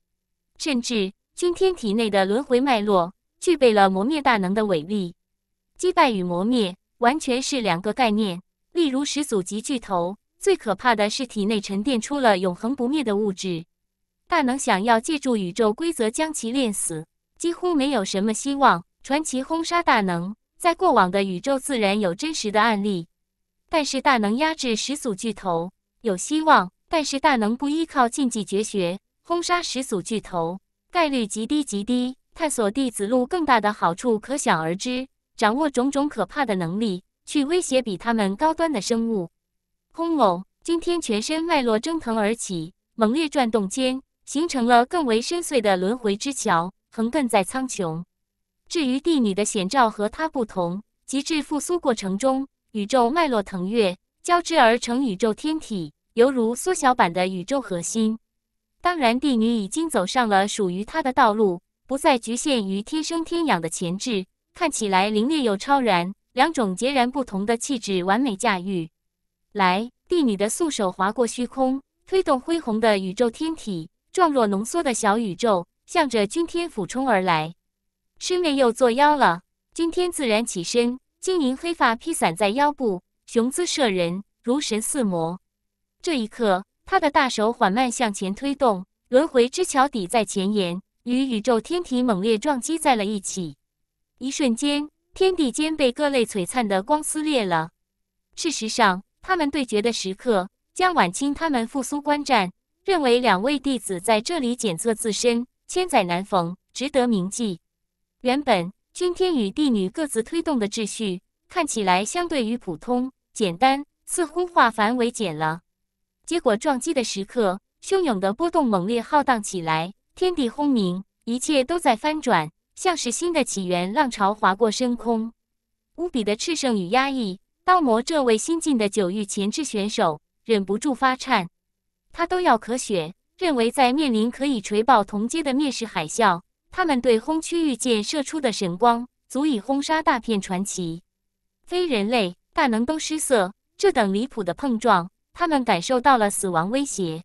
甚至君天体内的轮回脉络具备了磨灭大能的伟力。击败与磨灭完全是两个概念。例如始祖级巨头，最可怕的是体内沉淀出了永恒不灭的物质，大能想要借助宇宙规则将其炼死，几乎没有什么希望。传奇轰杀大能在过往的宇宙自然有真实的案例，但是大能压制十祖巨头有希望，但是大能不依靠禁忌绝学轰杀十祖巨头概率极低极低。探索弟子路更大的好处可想而知，掌握种种可怕的能力去威胁比他们高端的生物。轰隆！今天全身脉络蒸腾而起，猛烈转动间，形成了更为深邃的轮回之桥，横亘在苍穹。至于帝女的显照和她不同，极致复苏过程中，宇宙脉络腾跃交织而成宇宙天体，犹如缩小版的宇宙核心。当然，帝女已经走上了属于她的道路，不再局限于天生天养的潜质，看起来凌冽又超然，两种截然不同的气质完美驾驭。来，帝女的素手划过虚空，推动恢宏的宇宙天体，状若浓缩的小宇宙，向着君天俯冲而来。师妹又作妖了，今天自然起身，晶莹黑发披散在腰部，雄姿摄人，如神似魔。这一刻，他的大手缓慢向前推动，轮回之桥抵在前沿，与宇宙天体猛烈撞击在了一起。一瞬间，天地间被各类璀璨的光撕裂了。事实上，他们对决的时刻，江晚清他们复苏观战，认为两位弟子在这里检测自身，千载难逢，值得铭记。原本君天与帝女各自推动的秩序，看起来相对于普通简单，似乎化繁为简了。结果撞击的时刻，汹涌的波动猛烈浩荡起来，天地轰鸣，一切都在翻转，像是新的起源。浪潮划过深空，无比的炽盛与压抑。刀魔这位新晋的九域前置选手忍不住发颤，他都要咳血，认为在面临可以锤爆同阶的灭世海啸。他们对轰区域箭射出的神光，足以轰杀大片传奇，非人类大能都失色。这等离谱的碰撞，他们感受到了死亡威胁。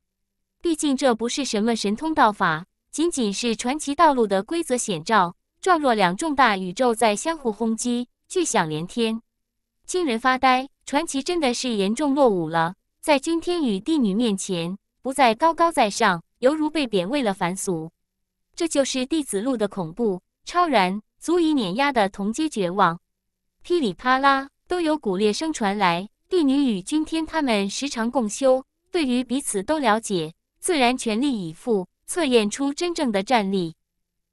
毕竟这不是什么神通道法，仅仅是传奇道路的规则显照，状若两重大宇宙在相互轰击，巨响连天，惊人发呆。传奇真的是严重落伍了，在君天与帝女面前，不再高高在上，犹如被贬为了凡俗。这就是弟子路的恐怖，超然足以碾压的同阶绝望。噼里啪啦，都有骨裂声传来。帝女与君天他们时常共修，对于彼此都了解，自然全力以赴，测验出真正的战力。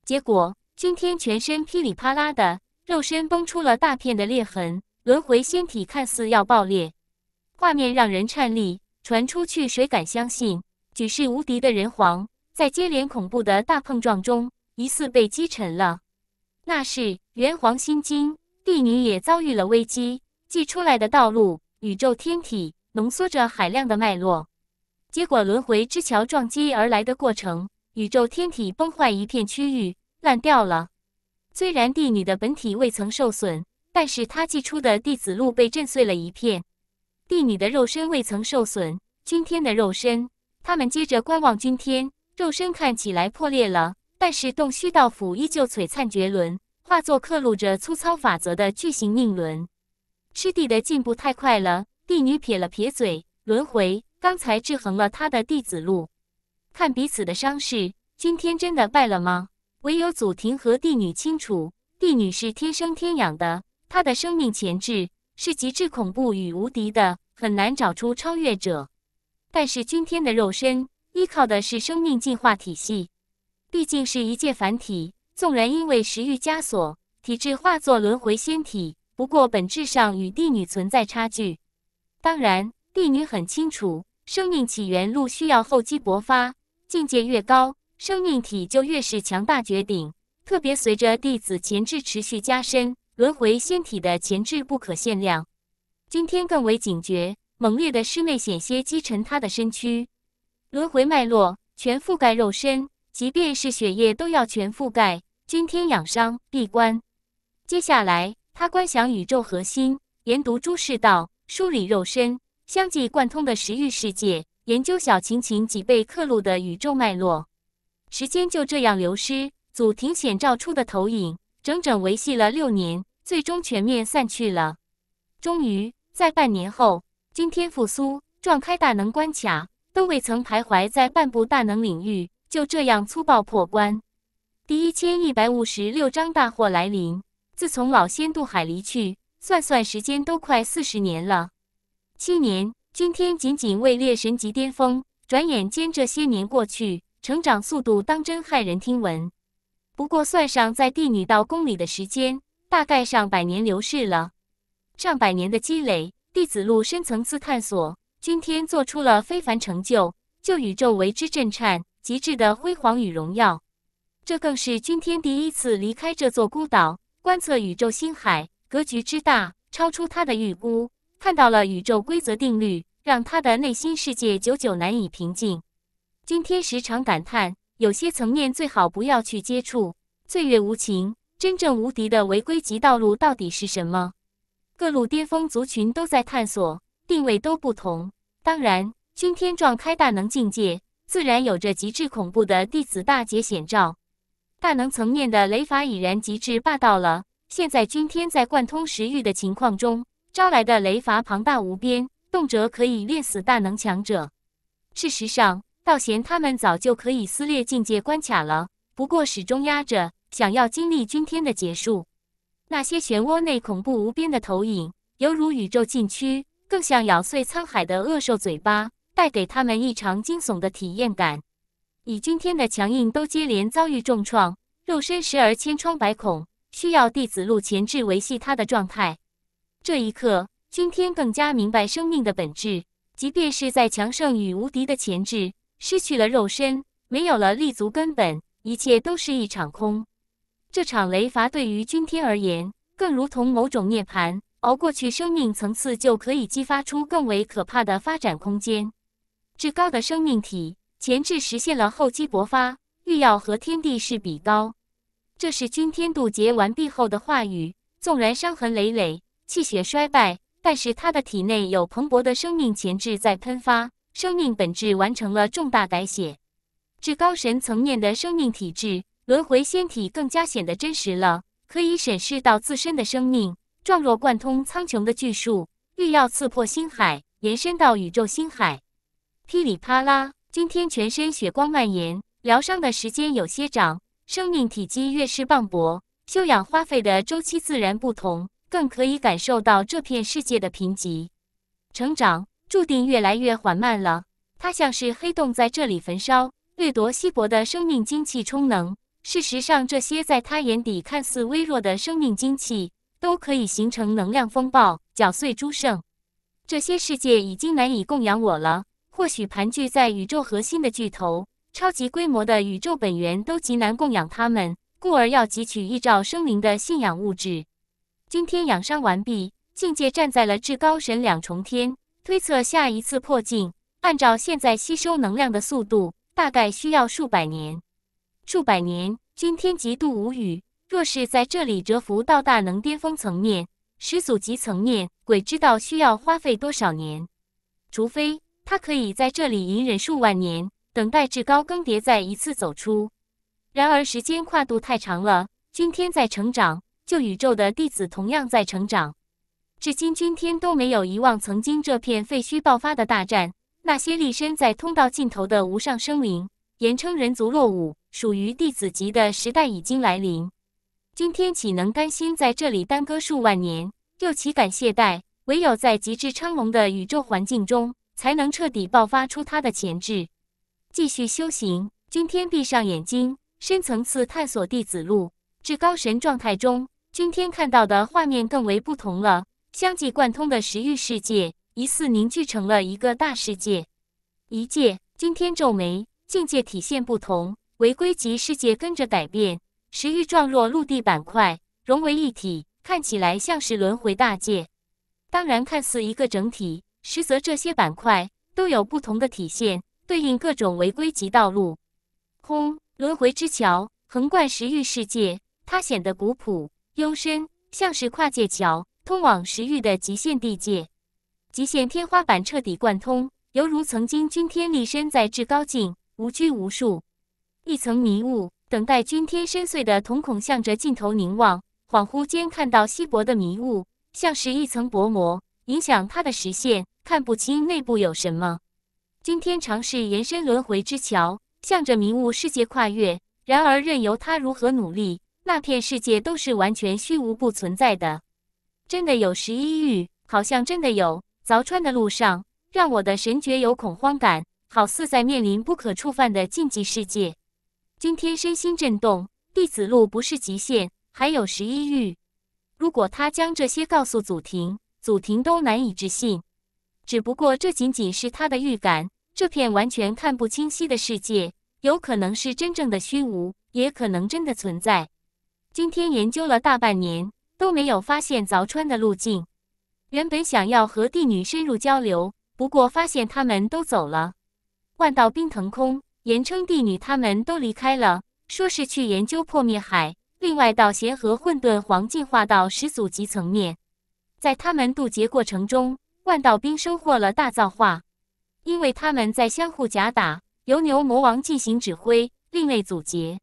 结果，君天全身噼里啪啦的肉身崩出了大片的裂痕，轮回仙体看似要爆裂，画面让人颤栗。传出去，谁敢相信？举世无敌的人皇。在接连恐怖的大碰撞中，疑似被击沉了。那是元皇心经，帝女也遭遇了危机。祭出来的道路，宇宙天体浓缩着海量的脉络。结果轮回之桥撞击而来的过程，宇宙天体崩坏一片区域，烂掉了。虽然帝女的本体未曾受损，但是她祭出的弟子路被震碎了一片。帝女的肉身未曾受损，君天的肉身，他们接着观望君天。肉身看起来破裂了，但是洞虚道府依旧璀璨绝伦，化作刻录着粗糙法则的巨型命轮。师弟的进步太快了，帝女撇了撇嘴。轮回刚才制衡了他的弟子路。看彼此的伤势，今天真的败了吗？唯有祖庭和帝女清楚。帝女是天生天养的，她的生命潜质是极致恐怖与无敌的，很难找出超越者。但是今天的肉身。依靠的是生命进化体系，毕竟是一介凡体。纵然因为食欲枷锁，体质化作轮回仙体，不过本质上与帝女存在差距。当然，帝女很清楚，生命起源路需要厚积薄发，境界越高，生命体就越是强大绝顶。特别随着弟子潜质持续加深，轮回仙体的潜质不可限量。今天更为警觉，猛烈的尸魅险些击沉他的身躯。轮回脉络全覆盖，肉身，即便是血液都要全覆盖。今天养伤闭关，接下来他观想宇宙核心，研读诸世道，梳理肉身相继贯通的食域世界，研究小晴晴几倍刻录的宇宙脉络。时间就这样流失。祖庭显照出的投影，整整维系了六年，最终全面散去了。终于在半年后，今天复苏，撞开大能关卡。都未曾徘徊在半步大能领域，就这样粗暴破关。第一千一百五十六章大祸来临。自从老仙渡海离去，算算时间都快四十年了。七年，君天仅仅位列神级巅峰，转眼间这些年过去，成长速度当真骇人听闻。不过算上在帝女道宫里的时间，大概上百年流逝了。上百年的积累，弟子路深层次探索。君天做出了非凡成就，就宇宙为之震颤，极致的辉煌与荣耀。这更是君天第一次离开这座孤岛，观测宇宙星海，格局之大，超出他的预估。看到了宇宙规则定律，让他的内心世界久久难以平静。君天时常感叹，有些层面最好不要去接触。岁月无情，真正无敌的违规级道路到底是什么？各路巅峰族群都在探索。定位都不同，当然，君天撞开大能境界，自然有着极致恐怖的弟子大劫险兆。大能层面的雷法已然极致霸道了。现在君天在贯通时域的情况中，招来的雷法庞大无边，动辄可以练死大能强者。事实上，道贤他们早就可以撕裂境界关卡了，不过始终压着，想要经历君天的结束。那些漩涡内恐怖无边的投影，犹如宇宙禁区。更像咬碎沧海的恶兽嘴巴，带给他们异常惊悚的体验感。以君天的强硬，都接连遭遇重创，肉身时而千疮百孔，需要弟子路潜质维系他的状态。这一刻，君天更加明白生命的本质，即便是在强盛与无敌的潜质，失去了肉身，没有了立足根本，一切都是一场空。这场雷罚对于君天而言，更如同某种涅槃。熬过去，生命层次就可以激发出更为可怕的发展空间。至高的生命体前置实现了厚积薄发，欲要和天地势比高，这是君天渡劫完毕后的话语。纵然伤痕累累，气血衰败，但是他的体内有蓬勃的生命潜质在喷发，生命本质完成了重大改写。至高神层面的生命体质，轮回仙体更加显得真实了，可以审视到自身的生命。状若贯通苍穹的巨树，欲要刺破星海，延伸到宇宙星海。噼里啪啦，今天全身血光蔓延，疗伤的时间有些长。生命体积越是磅礴，修养花费的周期自然不同，更可以感受到这片世界的贫瘠，成长注定越来越缓慢了。它像是黑洞在这里焚烧、掠夺稀薄的生命精气充能。事实上，这些在他眼底看似微弱的生命精气。都可以形成能量风暴，搅碎诸圣。这些世界已经难以供养我了。或许盘踞在宇宙核心的巨头、超级规模的宇宙本源都极难供养他们，故而要汲取一兆生灵的信仰物质。今天养伤完毕，境界站在了至高神两重天。推测下一次破境，按照现在吸收能量的速度，大概需要数百年。数百年，今天极度无语。若是在这里蛰伏到大能巅峰层面、始祖级层面，鬼知道需要花费多少年。除非他可以在这里隐忍数万年，等待至高更迭再一次走出。然而时间跨度太长了，君天在成长，旧宇宙的弟子同样在成长。至今君天都没有遗忘曾经这片废墟爆发的大战，那些立身在通道尽头的无上生灵，言称人族落伍，属于弟子级的时代已经来临。今天岂能甘心在这里耽搁数万年？又岂敢懈怠？唯有在极致昌隆的宇宙环境中，才能彻底爆发出它的潜质，继续修行。今天闭上眼睛，深层次探索弟子路至高神状态中，今天看到的画面更为不同了。相继贯通的十域世界，疑似凝聚成了一个大世界。一界，今天皱眉，境界体现不同，违规级世界跟着改变。石域状若陆地板块融为一体，看起来像是轮回大界。当然，看似一个整体，实则这些板块都有不同的体现，对应各种违规及道路。空轮回之桥横贯石域世界，它显得古朴幽深，像是跨界桥，通往石域的极限地界。极限天花板彻底贯通，犹如曾经君天立身在至高境，无拘无束。一层迷雾。等待君天深邃的瞳孔向着尽头凝望，恍惚间看到稀薄的迷雾，像是一层薄膜，影响他的视线，看不清内部有什么。君天尝试延伸轮回之桥，向着迷雾世界跨越，然而任由他如何努力，那片世界都是完全虚无不存在的。真的有十一域？好像真的有。凿穿的路上，让我的神觉有恐慌感，好似在面临不可触犯的禁忌世界。今天身心震动，弟子路不是极限，还有十一域。如果他将这些告诉祖庭，祖庭都难以置信。只不过这仅仅是他的预感，这片完全看不清晰的世界，有可能是真正的虚无，也可能真的存在。今天研究了大半年，都没有发现凿穿的路径。原本想要和帝女深入交流，不过发现他们都走了。万道冰腾空。言称帝女他们都离开了，说是去研究破灭海。另外，道邪和混沌皇进化到始祖级层面，在他们渡劫过程中，万道兵收获了大造化，因为他们在相互夹打，由牛魔王进行指挥。另类阻截。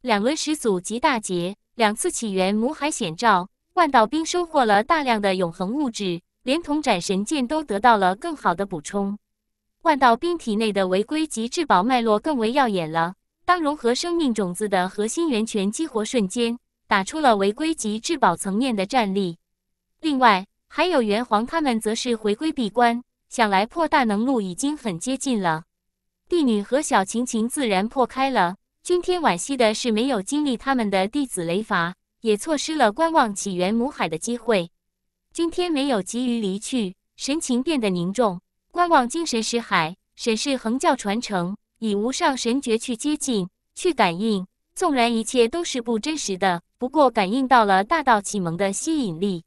两轮始祖级大劫，两次起源母海险照，万道兵收获了大量的永恒物质，连同斩神剑都得到了更好的补充。万道兵体内的违规及至宝脉络更为耀眼了。当融合生命种子的核心源泉激活瞬间，打出了违规及至宝层面的战力。另外，还有元皇他们则是回归闭关，想来破大能路已经很接近了。帝女和小晴晴自然破开了。君天惋惜的是，没有经历他们的弟子雷罚，也错失了观望起源母海的机会。君天没有急于离去，神情变得凝重。观望精神识海，审视恒教传承，以无上神诀去接近、去感应。纵然一切都是不真实的，不过感应到了大道启蒙的吸引力。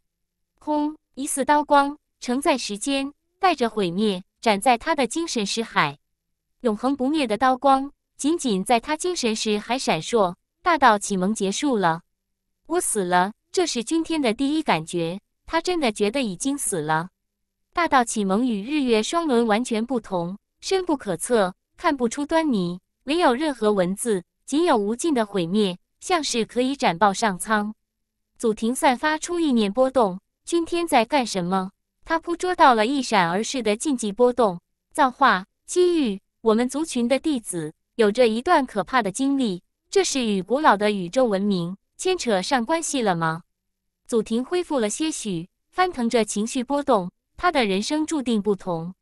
轰！疑似刀光，承载时间，带着毁灭，斩在他的精神识海。永恒不灭的刀光，仅仅在他精神识海闪烁。大道启蒙结束了，我死了。这是今天的第一感觉，他真的觉得已经死了。大道启蒙与日月双轮完全不同，深不可测，看不出端倪，没有任何文字，仅有无尽的毁灭，像是可以斩爆上苍。祖庭散发出意念波动，君天在干什么？他捕捉到了一闪而逝的禁忌波动，造化机遇。我们族群的弟子有着一段可怕的经历，这是与古老的宇宙文明牵扯上关系了吗？祖庭恢复了些许，翻腾着情绪波动。他的人生注定不同。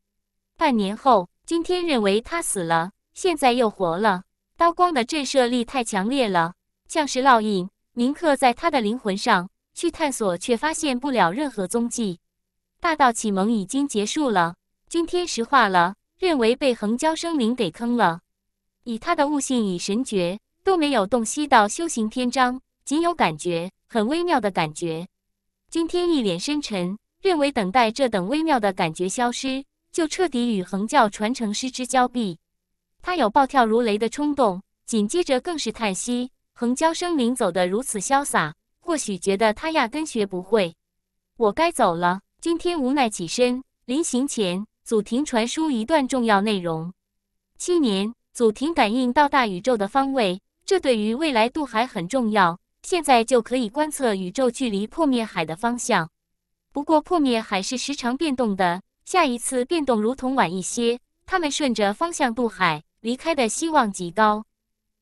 半年后，今天认为他死了，现在又活了。刀光的震慑力太强烈了，像是烙印，铭刻在他的灵魂上。去探索，却发现不了任何踪迹。大道启蒙已经结束了，今天石化了，认为被横交生灵给坑了。以他的悟性与神觉，都没有洞悉到修行篇章，仅有感觉，很微妙的感觉。今天一脸深沉。认为等待这等微妙的感觉消失，就彻底与横教传承失之交臂。他有暴跳如雷的冲动，紧接着更是叹息：横教生灵走得如此潇洒，或许觉得他压根学不会。我该走了。今天无奈起身，临行前祖庭传输一段重要内容。七年，祖庭感应到大宇宙的方位，这对于未来渡海很重要。现在就可以观测宇宙距离破灭海的方向。不过破灭还是时常变动的，下一次变动如同晚一些。他们顺着方向渡海离开的希望极高，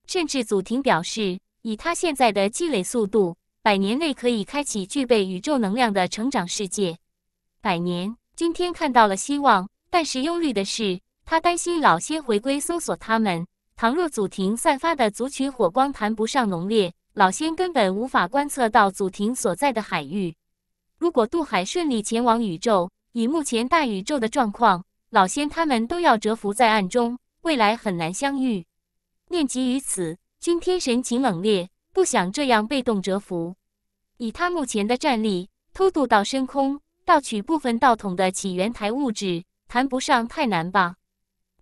甚至祖庭表示，以他现在的积累速度，百年内可以开启具备宇宙能量的成长世界。百年今天看到了希望，但是忧虑的是，他担心老仙回归搜索他们。倘若祖庭散发的族群火光谈不上浓烈，老仙根本无法观测到祖庭所在的海域。如果渡海顺利前往宇宙，以目前大宇宙的状况，老仙他们都要蛰伏在暗中，未来很难相遇。念及于此，君天神情冷冽，不想这样被动蛰伏。以他目前的战力，偷渡到深空，盗取部分道统的起源台物质，谈不上太难吧？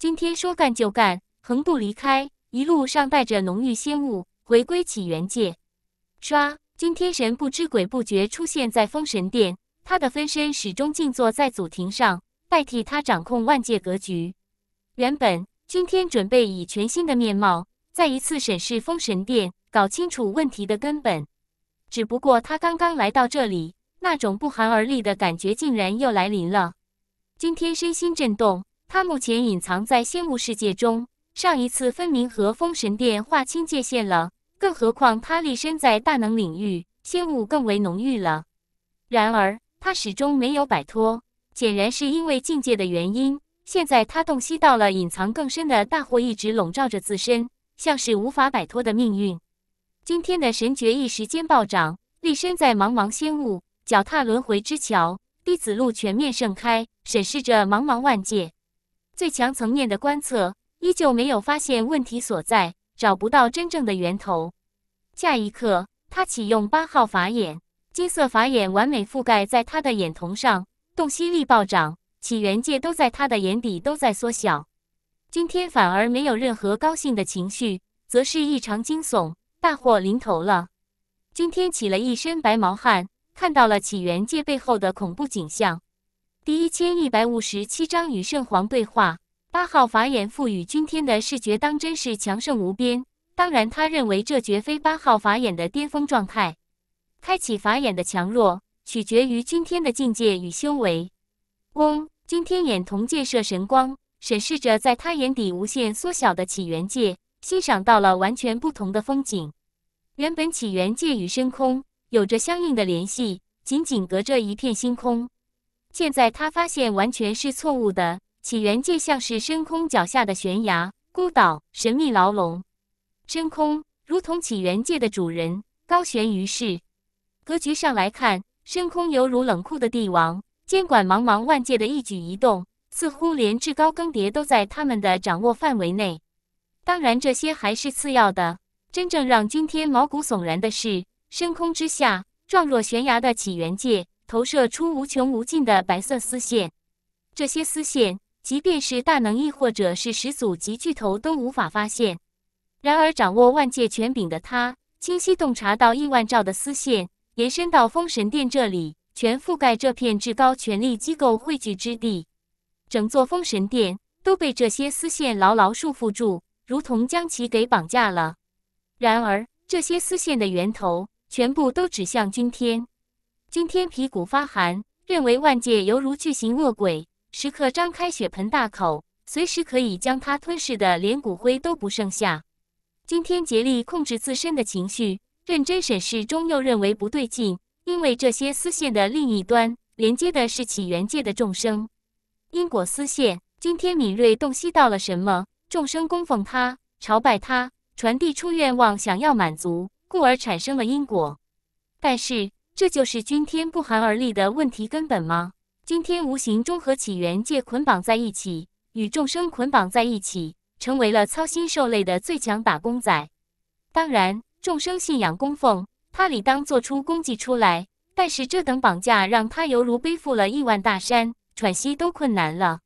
君天说干就干，横渡离开，一路上带着浓郁仙雾，回归起源界，抓。今天神不知鬼不觉出现在封神殿，他的分身始终静坐在祖庭上，代替他掌控万界格局。原本今天准备以全新的面貌再一次审视封神殿，搞清楚问题的根本。只不过他刚刚来到这里，那种不寒而栗的感觉竟然又来临了。今天身心震动，他目前隐藏在仙物世界中，上一次分明和封神殿划清界限了。更何况，他立身在大能领域，仙雾更为浓郁了。然而，他始终没有摆脱，显然是因为境界的原因。现在，他洞悉到了隐藏更深的大祸，一直笼罩着自身，像是无法摆脱的命运。今天的神诀一时间暴涨，立身在茫茫仙雾，脚踏轮回之桥，弟子路全面盛开，审视着茫茫万界，最强层面的观测依旧没有发现问题所在。找不到真正的源头。下一刻，他启用八号法眼，金色法眼完美覆盖在他的眼瞳上，洞悉力暴涨，起源界都在他的眼底都在缩小。今天反而没有任何高兴的情绪，则是异常惊悚，大祸临头了。今天起了一身白毛汗，看到了起源界背后的恐怖景象。第一千一百五十七章与圣皇对话。八号法眼赋予君天的视觉，当真是强盛无边。当然，他认为这绝非八号法眼的巅峰状态。开启法眼的强弱，取决于君天的境界与修为。嗡，君天眼瞳借射神光，审视着在他眼底无限缩小的起源界，欣赏到了完全不同的风景。原本起源界与深空有着相应的联系，仅仅隔着一片星空。现在他发现，完全是错误的。起源界像是深空脚下的悬崖、孤岛、神秘牢笼。深空如同起源界的主人，高悬于世。格局上来看，深空犹如冷酷的帝王，监管茫茫万界的一举一动，似乎连至高更迭都在他们的掌握范围内。当然，这些还是次要的。真正让今天毛骨悚然的是，深空之下，状若悬崖的起源界投射出无穷无尽的白色丝线，这些丝线。即便是大能，亦或者是始祖级巨头都无法发现。然而，掌握万界权柄的他，清晰洞察到亿万兆的丝线延伸到封神殿这里，全覆盖这片至高权力机构汇聚之地，整座封神殿都被这些丝线牢牢束缚住，如同将其给绑架了。然而，这些丝线的源头全部都指向君天，君天皮骨发寒，认为万界犹如巨型恶鬼。时刻张开血盆大口，随时可以将它吞噬的连骨灰都不剩下。今天竭力控制自身的情绪，认真审视中又认为不对劲，因为这些丝线的另一端连接的是起源界的众生因果丝线。今天敏锐洞悉到了什么？众生供奉他，朝拜他，传递出愿望想要满足，故而产生了因果。但是，这就是君天不寒而栗的问题根本吗？今天无形中和起源界捆绑在一起，与众生捆绑在一起，成为了操心受累的最强打工仔。当然，众生信仰供奉，他理当做出功绩出来。但是这等绑架让他犹如背负了亿万大山，喘息都困难了。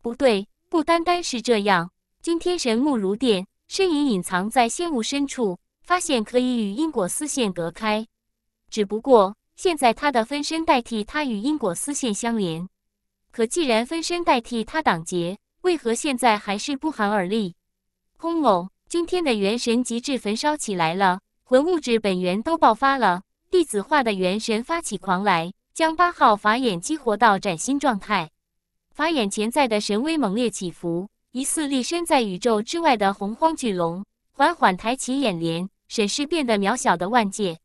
不对，不单单是这样。今天神目如电，身影隐藏在仙雾深处，发现可以与因果丝线隔开。只不过。现在他的分身代替他与因果丝线相连，可既然分身代替他挡劫，为何现在还是不寒而栗？轰隆！今天的元神极致焚烧起来了，魂物质本源都爆发了，弟子化的元神发起狂来，将八号法眼激活到崭新状态，法眼潜在的神威猛烈起伏，疑似立身在宇宙之外的洪荒巨龙，缓缓抬起眼帘，审视变得渺小的万界。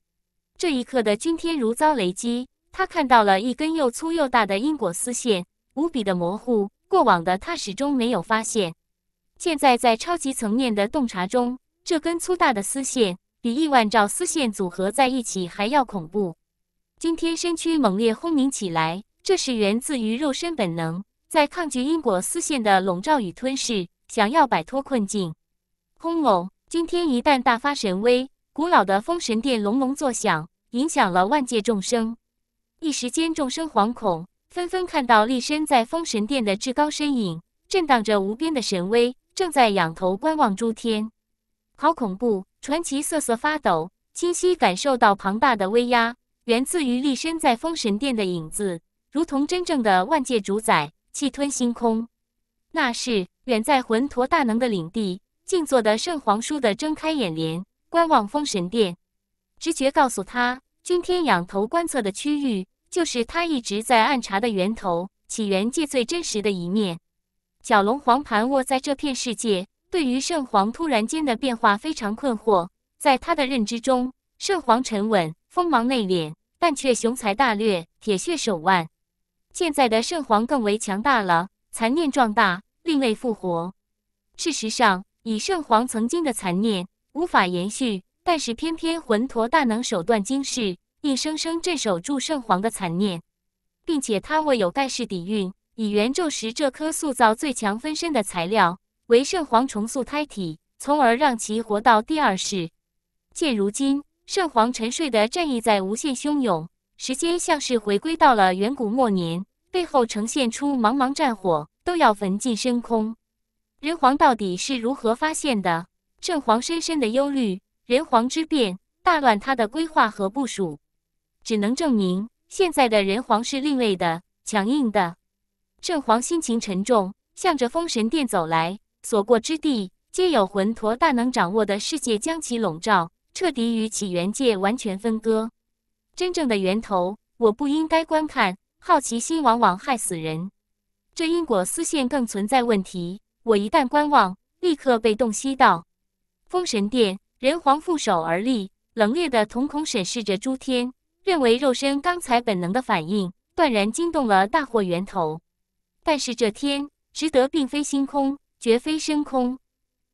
这一刻的君天如遭雷击，他看到了一根又粗又大的因果丝线，无比的模糊。过往的他始终没有发现，现在在超级层面的洞察中，这根粗大的丝线比亿万兆丝线组合在一起还要恐怖。今天身躯猛烈轰鸣起来，这是源自于肉身本能，在抗拒因果丝线的笼罩与吞噬，想要摆脱困境。轰隆！今天一旦大发神威，古老的风神殿隆隆作响。影响了万界众生，一时间众生惶恐，纷纷看到立身在封神殿的至高身影，震荡着无边的神威，正在仰头观望诸天。好恐怖！传奇瑟瑟发抖，清晰感受到庞大的威压，源自于立身在封神殿的影子，如同真正的万界主宰，气吞星空。那是远在浑陀大能的领地，静坐的圣皇倏地睁开眼帘，观望封神殿。直觉告诉他，今天仰头观测的区域就是他一直在暗查的源头，起源界最真实的一面。角龙黄盘卧在这片世界，对于圣皇突然间的变化非常困惑。在他的认知中，圣皇沉稳，锋芒内敛，但却雄才大略，铁血手腕。现在的圣皇更为强大了，残念壮大，另类复活。事实上，以圣皇曾经的残念，无法延续。但是偏偏浑陀大能手段精世，硬生生镇守住圣皇的残念，并且他握有盖世底蕴，以元咒时这颗塑造最强分身的材料为圣皇重塑胎体，从而让其活到第二世。现如今，圣皇沉睡的战意在无限汹涌，时间像是回归到了远古末年，背后呈现出茫茫战火，都要焚尽深空。人皇到底是如何发现的？圣皇深深的忧虑。人皇之变大乱他的规划和部署，只能证明现在的人皇是另类的、强硬的。圣皇心情沉重，向着封神殿走来，所过之地皆有魂陀大能掌握的世界将其笼罩，彻底与起源界完全分割。真正的源头，我不应该观看。好奇心往往害死人。这因果丝线更存在问题。我一旦观望，立刻被洞悉到封神殿。人皇负手而立，冷冽的瞳孔审视着诸天，认为肉身刚才本能的反应，断然惊动了大祸源头。但是这天值得，并非星空，绝非深空。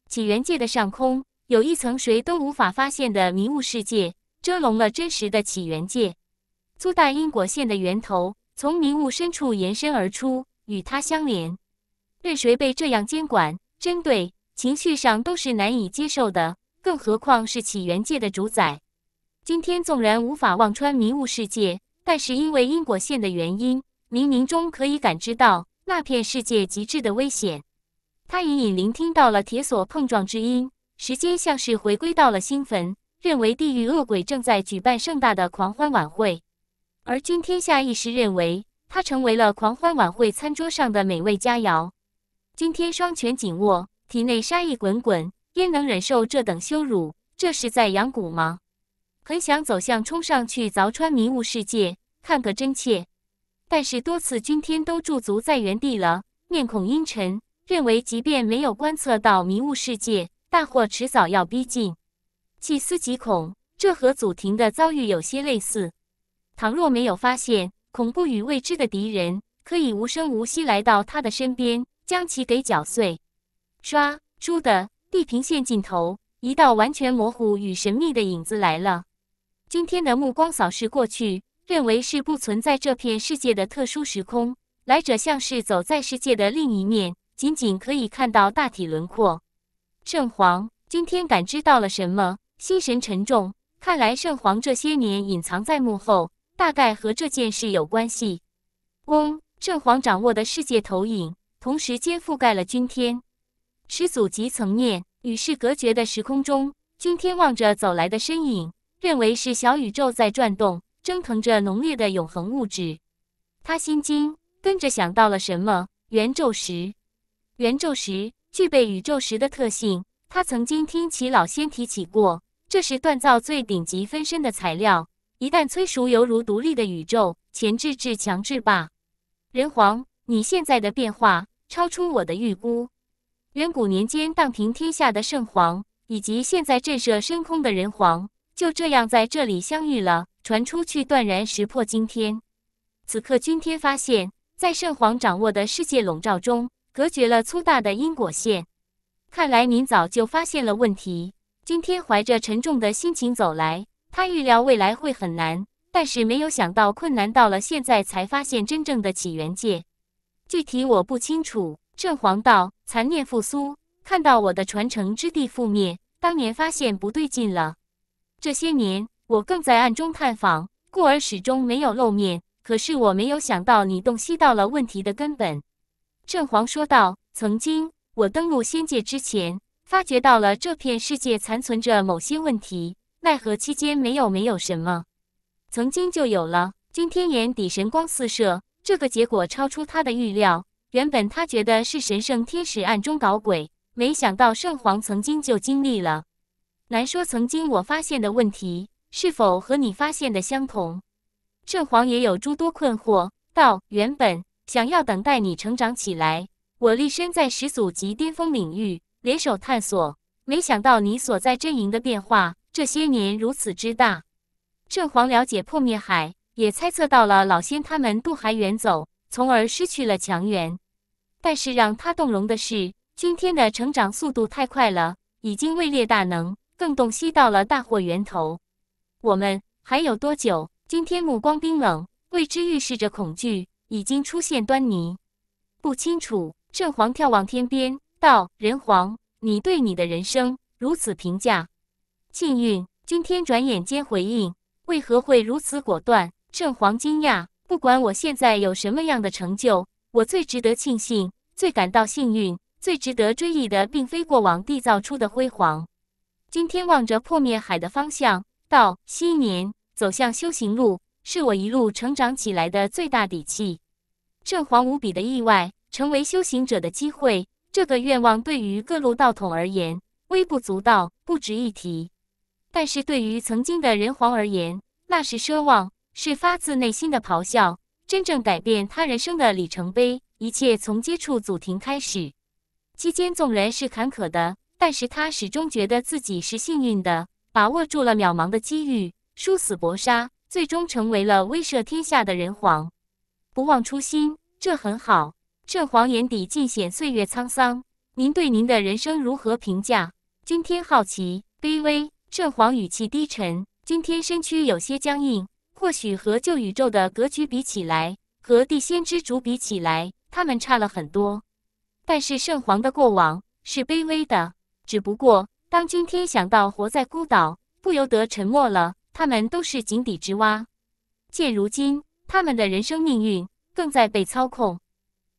起源界的上空，有一层谁都无法发现的迷雾世界，遮笼了真实的起源界。粗大因果线的源头，从迷雾深处延伸而出，与它相连。任谁被这样监管、针对，情绪上都是难以接受的。更何况是起源界的主宰。今天纵然无法望穿迷雾世界，但是因为因果线的原因，冥冥中可以感知到那片世界极致的危险。他隐隐聆听到了铁索碰撞之音，时间像是回归到了新坟，认为地狱恶鬼正在举办盛大的狂欢晚会。而君天下一时认为他成为了狂欢晚会餐桌上的美味佳肴。君天双拳紧握，体内杀意滚滚。焉能忍受这等羞辱？这是在养蛊吗？很想走向冲上去凿穿迷雾世界，看个真切。但是多次君天都驻足在原地了，面孔阴沉，认为即便没有观测到迷雾世界，大祸迟早要逼近。细思极恐，这和祖庭的遭遇有些类似。倘若没有发现恐怖与未知的敌人，可以无声无息来到他的身边，将其给搅碎。唰，倏的地平线尽头，一道完全模糊与神秘的影子来了。今天的目光扫视过去，认为是不存在这片世界的特殊时空。来者像是走在世界的另一面，仅仅可以看到大体轮廓。圣皇，今天感知到了什么？心神沉重。看来圣皇这些年隐藏在幕后，大概和这件事有关系。嗡，圣皇掌握的世界投影，同时间覆盖了君天。始祖级层面与世隔绝的时空中，君天望着走来的身影，认为是小宇宙在转动，蒸腾着浓烈的永恒物质。他心惊，跟着想到了什么？圆宙石，圆宙石具备宇宙石的特性。他曾经听其老仙提起过，这是锻造最顶级分身的材料。一旦催熟，犹如独立的宇宙，潜质至强至霸。人皇，你现在的变化超出我的预估。远古年间荡平天下的圣皇，以及现在震慑深空的人皇，就这样在这里相遇了。传出去，断然识破惊天。此刻君天发现，在圣皇掌握的世界笼罩中，隔绝了粗大的因果线。看来您早就发现了问题。君天怀着沉重的心情走来，他预料未来会很难，但是没有想到困难到了现在才发现真正的起源界。具体我不清楚。镇黄道残念复苏，看到我的传承之地覆灭，当年发现不对劲了。这些年，我更在暗中探访，故而始终没有露面。可是我没有想到，你洞悉到了问题的根本。镇黄说道：“曾经我登陆仙界之前，发觉到了这片世界残存着某些问题，奈何期间没有没有什么。曾经就有了。今天眼底神光四射，这个结果超出他的预料。”原本他觉得是神圣天使暗中搞鬼，没想到圣皇曾经就经历了。难说曾经我发现的问题是否和你发现的相同？圣皇也有诸多困惑。道原本想要等待你成长起来，我立身在始祖级巅峰领域，联手探索。没想到你所在阵营的变化这些年如此之大。圣皇了解破灭海，也猜测到了老仙他们渡海远走，从而失去了强援。但是让他动容的是，今天的成长速度太快了，已经位列大能，更洞悉到了大祸源头。我们还有多久？今天目光冰冷，未知预示着恐惧已经出现端倪。不清楚。圣皇眺望天边，道：“人皇，你对你的人生如此评价？”幸运。君天转眼间回应：“为何会如此果断？”圣皇惊讶：“不管我现在有什么样的成就，我最值得庆幸。”最感到幸运、最值得追忆的，并非过往缔造出的辉煌。今天望着破灭海的方向，到昔年走向修行路，是我一路成长起来的最大底气。圣皇无比的意外，成为修行者的机会，这个愿望对于各路道统而言微不足道，不值一提。但是对于曾经的人皇而言，那是奢望，是发自内心的咆哮，真正改变他人生的里程碑。一切从接触祖庭开始，期间纵然是坎坷的，但是他始终觉得自己是幸运的，把握住了渺茫的机遇，殊死搏杀，最终成为了威慑天下的人皇。不忘初心，这很好。圣皇眼底尽显岁月沧桑，您对您的人生如何评价？君天好奇，卑微。圣皇语气低沉，君天身躯有些僵硬，或许和旧宇宙的格局比起来，和地仙之主比起来。他们差了很多，但是圣皇的过往是卑微的。只不过当今天想到活在孤岛，不由得沉默了。他们都是井底之蛙。现如今，他们的人生命运更在被操控。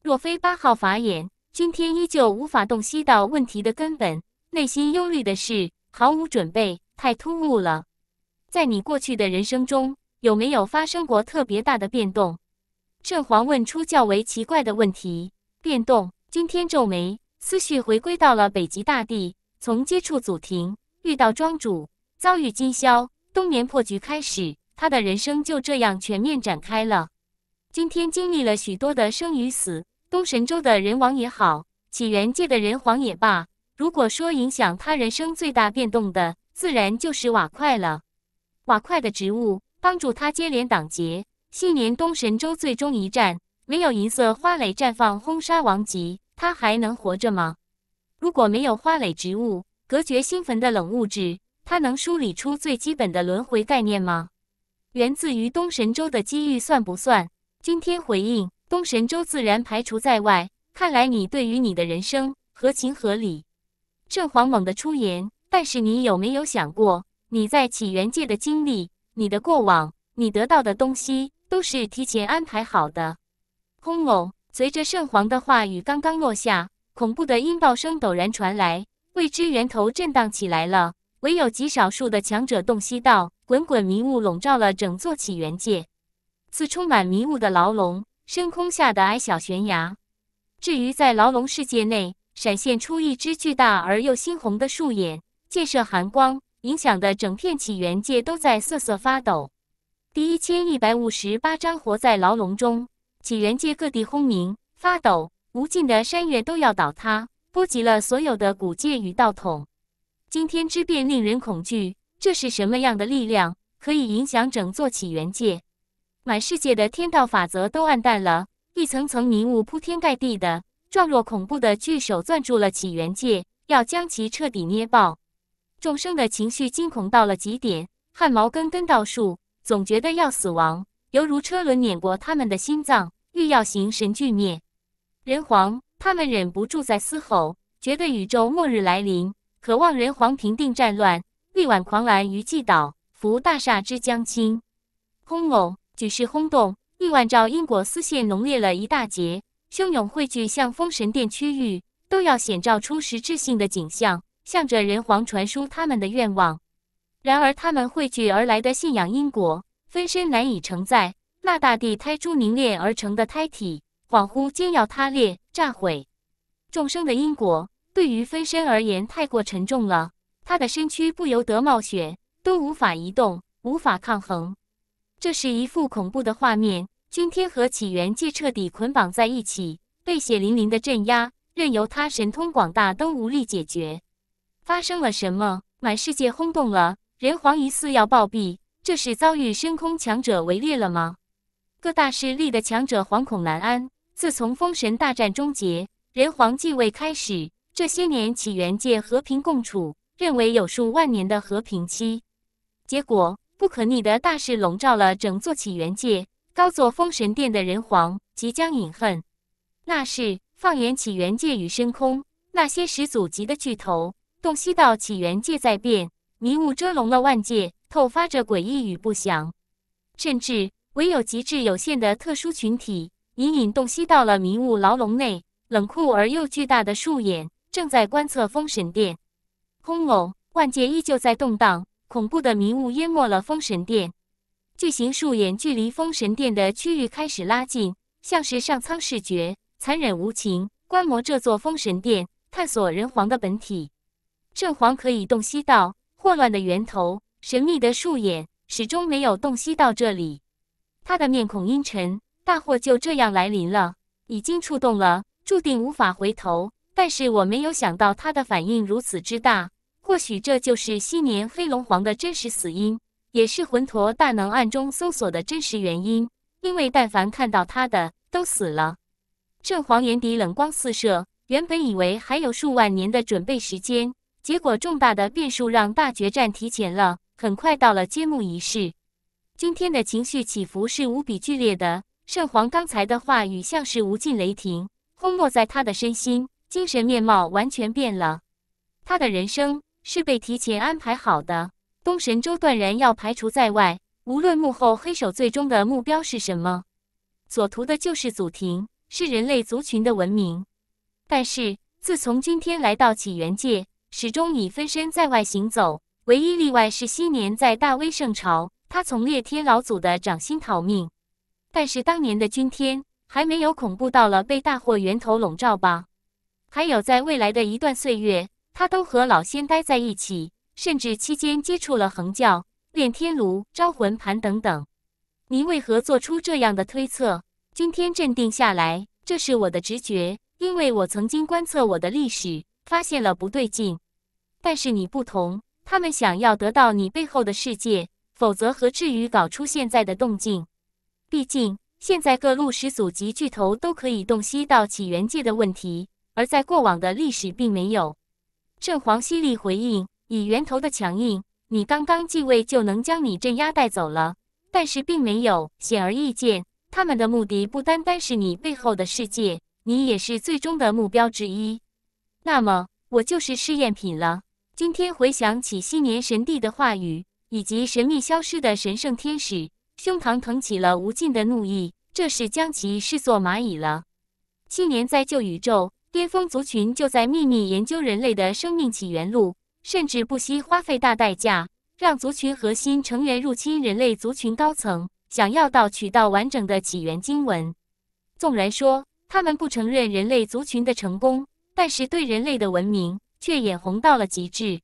若非八号法眼，今天依旧无法洞悉到问题的根本。内心忧虑的是，毫无准备，太突兀了。在你过去的人生中，有没有发生过特别大的变动？圣皇问出较为奇怪的问题，变动。今天皱眉，思绪回归到了北极大地。从接触祖庭，遇到庄主，遭遇今宵，冬眠破局开始，他的人生就这样全面展开了。今天经历了许多的生与死，东神州的人王也好，起源界的人皇也罢，如果说影响他人生最大变动的，自然就是瓦块了。瓦块的植物帮助他接连挡劫。去年东神州最终一战，没有银色花蕾绽放轰杀王级，他还能活着吗？如果没有花蕾植物隔绝新坟的冷物质，他能梳理出最基本的轮回概念吗？源自于东神州的机遇算不算？君天回应：东神州自然排除在外。看来你对于你的人生合情合理。这皇猛的出言，但是你有没有想过，你在起源界的经历，你的过往，你得到的东西？都是提前安排好的。轰！随着圣皇的话语刚刚落下，恐怖的音爆声陡然传来，未知源头震荡起来了。唯有极少数的强者洞悉到，滚滚迷雾笼罩了整座起源界，似充满迷雾的牢笼。深空下的矮小悬崖，至于在牢笼世界内闪现出一只巨大而又猩红的树眼，溅射寒光，影响的整片起源界都在瑟瑟发抖。第一千一百五十八章活在牢笼中。起源界各地轰鸣发抖，无尽的山岳都要倒塌，波及了所有的古界与道统。惊天之变令人恐惧，这是什么样的力量，可以影响整座起源界？满世界的天道法则都暗淡了，一层层迷雾铺天盖地的，状若恐怖的巨手攥住了起源界，要将其彻底捏爆。众生的情绪惊恐到了极点，汗毛根根倒竖。总觉得要死亡，犹如车轮碾过他们的心脏，欲要形神俱灭。人皇，他们忍不住在嘶吼，觉得宇宙末日来临，渴望人皇平定战乱，力挽狂澜于既倒，扶大厦之将倾。轰隆，举世轰动，亿万兆因果丝线浓烈了一大截，汹涌汇聚向封神殿区域，都要显照出实质性的景象，向着人皇传输他们的愿望。然而，他们汇聚而来的信仰因果分身难以承载，那大地胎珠凝炼而成的胎体恍惚将要塌裂炸毁。众生的因果对于分身而言太过沉重了，他的身躯不由得冒血，都无法移动，无法抗衡。这是一幅恐怖的画面，君天和起源界彻底捆绑在一起，被血淋淋的镇压，任由他神通广大都无力解决。发生了什么？满世界轰动了。人皇疑似要暴毙，这是遭遇深空强者围猎了吗？各大势力的强者惶恐难安。自从封神大战终结，人皇继位开始，这些年起源界和平共处，认为有数万年的和平期。结果，不可逆的大势笼罩了整座起源界。高坐封神殿的人皇即将饮恨。那是放眼起源界与深空，那些始祖级的巨头，洞悉到起源界在变。迷雾遮笼了万界，透发着诡异与不祥，甚至唯有极致有限的特殊群体，隐隐洞悉到了迷雾牢笼内冷酷而又巨大的树眼正在观测封神殿。轰隆！万界依旧在动荡，恐怖的迷雾淹没了封神殿。巨型树眼距离封神殿的区域开始拉近，像是上苍视觉，残忍无情，观摩这座封神殿，探索人皇的本体。圣皇可以洞悉到。混乱的源头，神秘的树眼始终没有洞悉到这里。他的面孔阴沉，大祸就这样来临了。已经触动了，注定无法回头。但是我没有想到他的反应如此之大。或许这就是昔年黑龙皇的真实死因，也是魂陀大能暗中搜索的真实原因。因为但凡看到他的都死了。圣皇眼底冷光四射，原本以为还有数万年的准备时间。结果，重大的变数让大决战提前了。很快到了揭幕仪式，今天的情绪起伏是无比剧烈的。圣皇刚才的话语像是无尽雷霆，轰没在他的身心，精神面貌完全变了。他的人生是被提前安排好的。东神州断然要排除在外。无论幕后黑手最终的目标是什么，所图的就是祖庭，是人类族群的文明。但是自从今天来到起源界。始终以分身在外行走，唯一例外是昔年在大威圣朝，他从裂天老祖的掌心逃命。但是当年的君天还没有恐怖到了被大祸源头笼罩吧？还有在未来的一段岁月，他都和老仙待在一起，甚至期间接触了恒教、炼天炉、招魂盘等等。你为何做出这样的推测？君天镇定下来，这是我的直觉，因为我曾经观测我的历史。发现了不对劲，但是你不同，他们想要得到你背后的世界，否则何至于搞出现在的动静？毕竟现在各路始祖及巨头都可以洞悉到起源界的问题，而在过往的历史并没有。正黄犀利回应，以源头的强硬，你刚刚继位就能将你镇压带走了，但是并没有。显而易见，他们的目的不单单是你背后的世界，你也是最终的目标之一。那么我就是试验品了。今天回想起昔年神帝的话语，以及神秘消失的神圣天使，胸膛腾起了无尽的怒意。这是将其视作蚂蚁了。昔年在旧宇宙巅峰族群就在秘密研究人类的生命起源路，甚至不惜花费大代价，让族群核心成员入侵人类族群高层，想要盗取到完整的起源经文。纵然说他们不承认人类族群的成功。但是对人类的文明却眼红到了极致，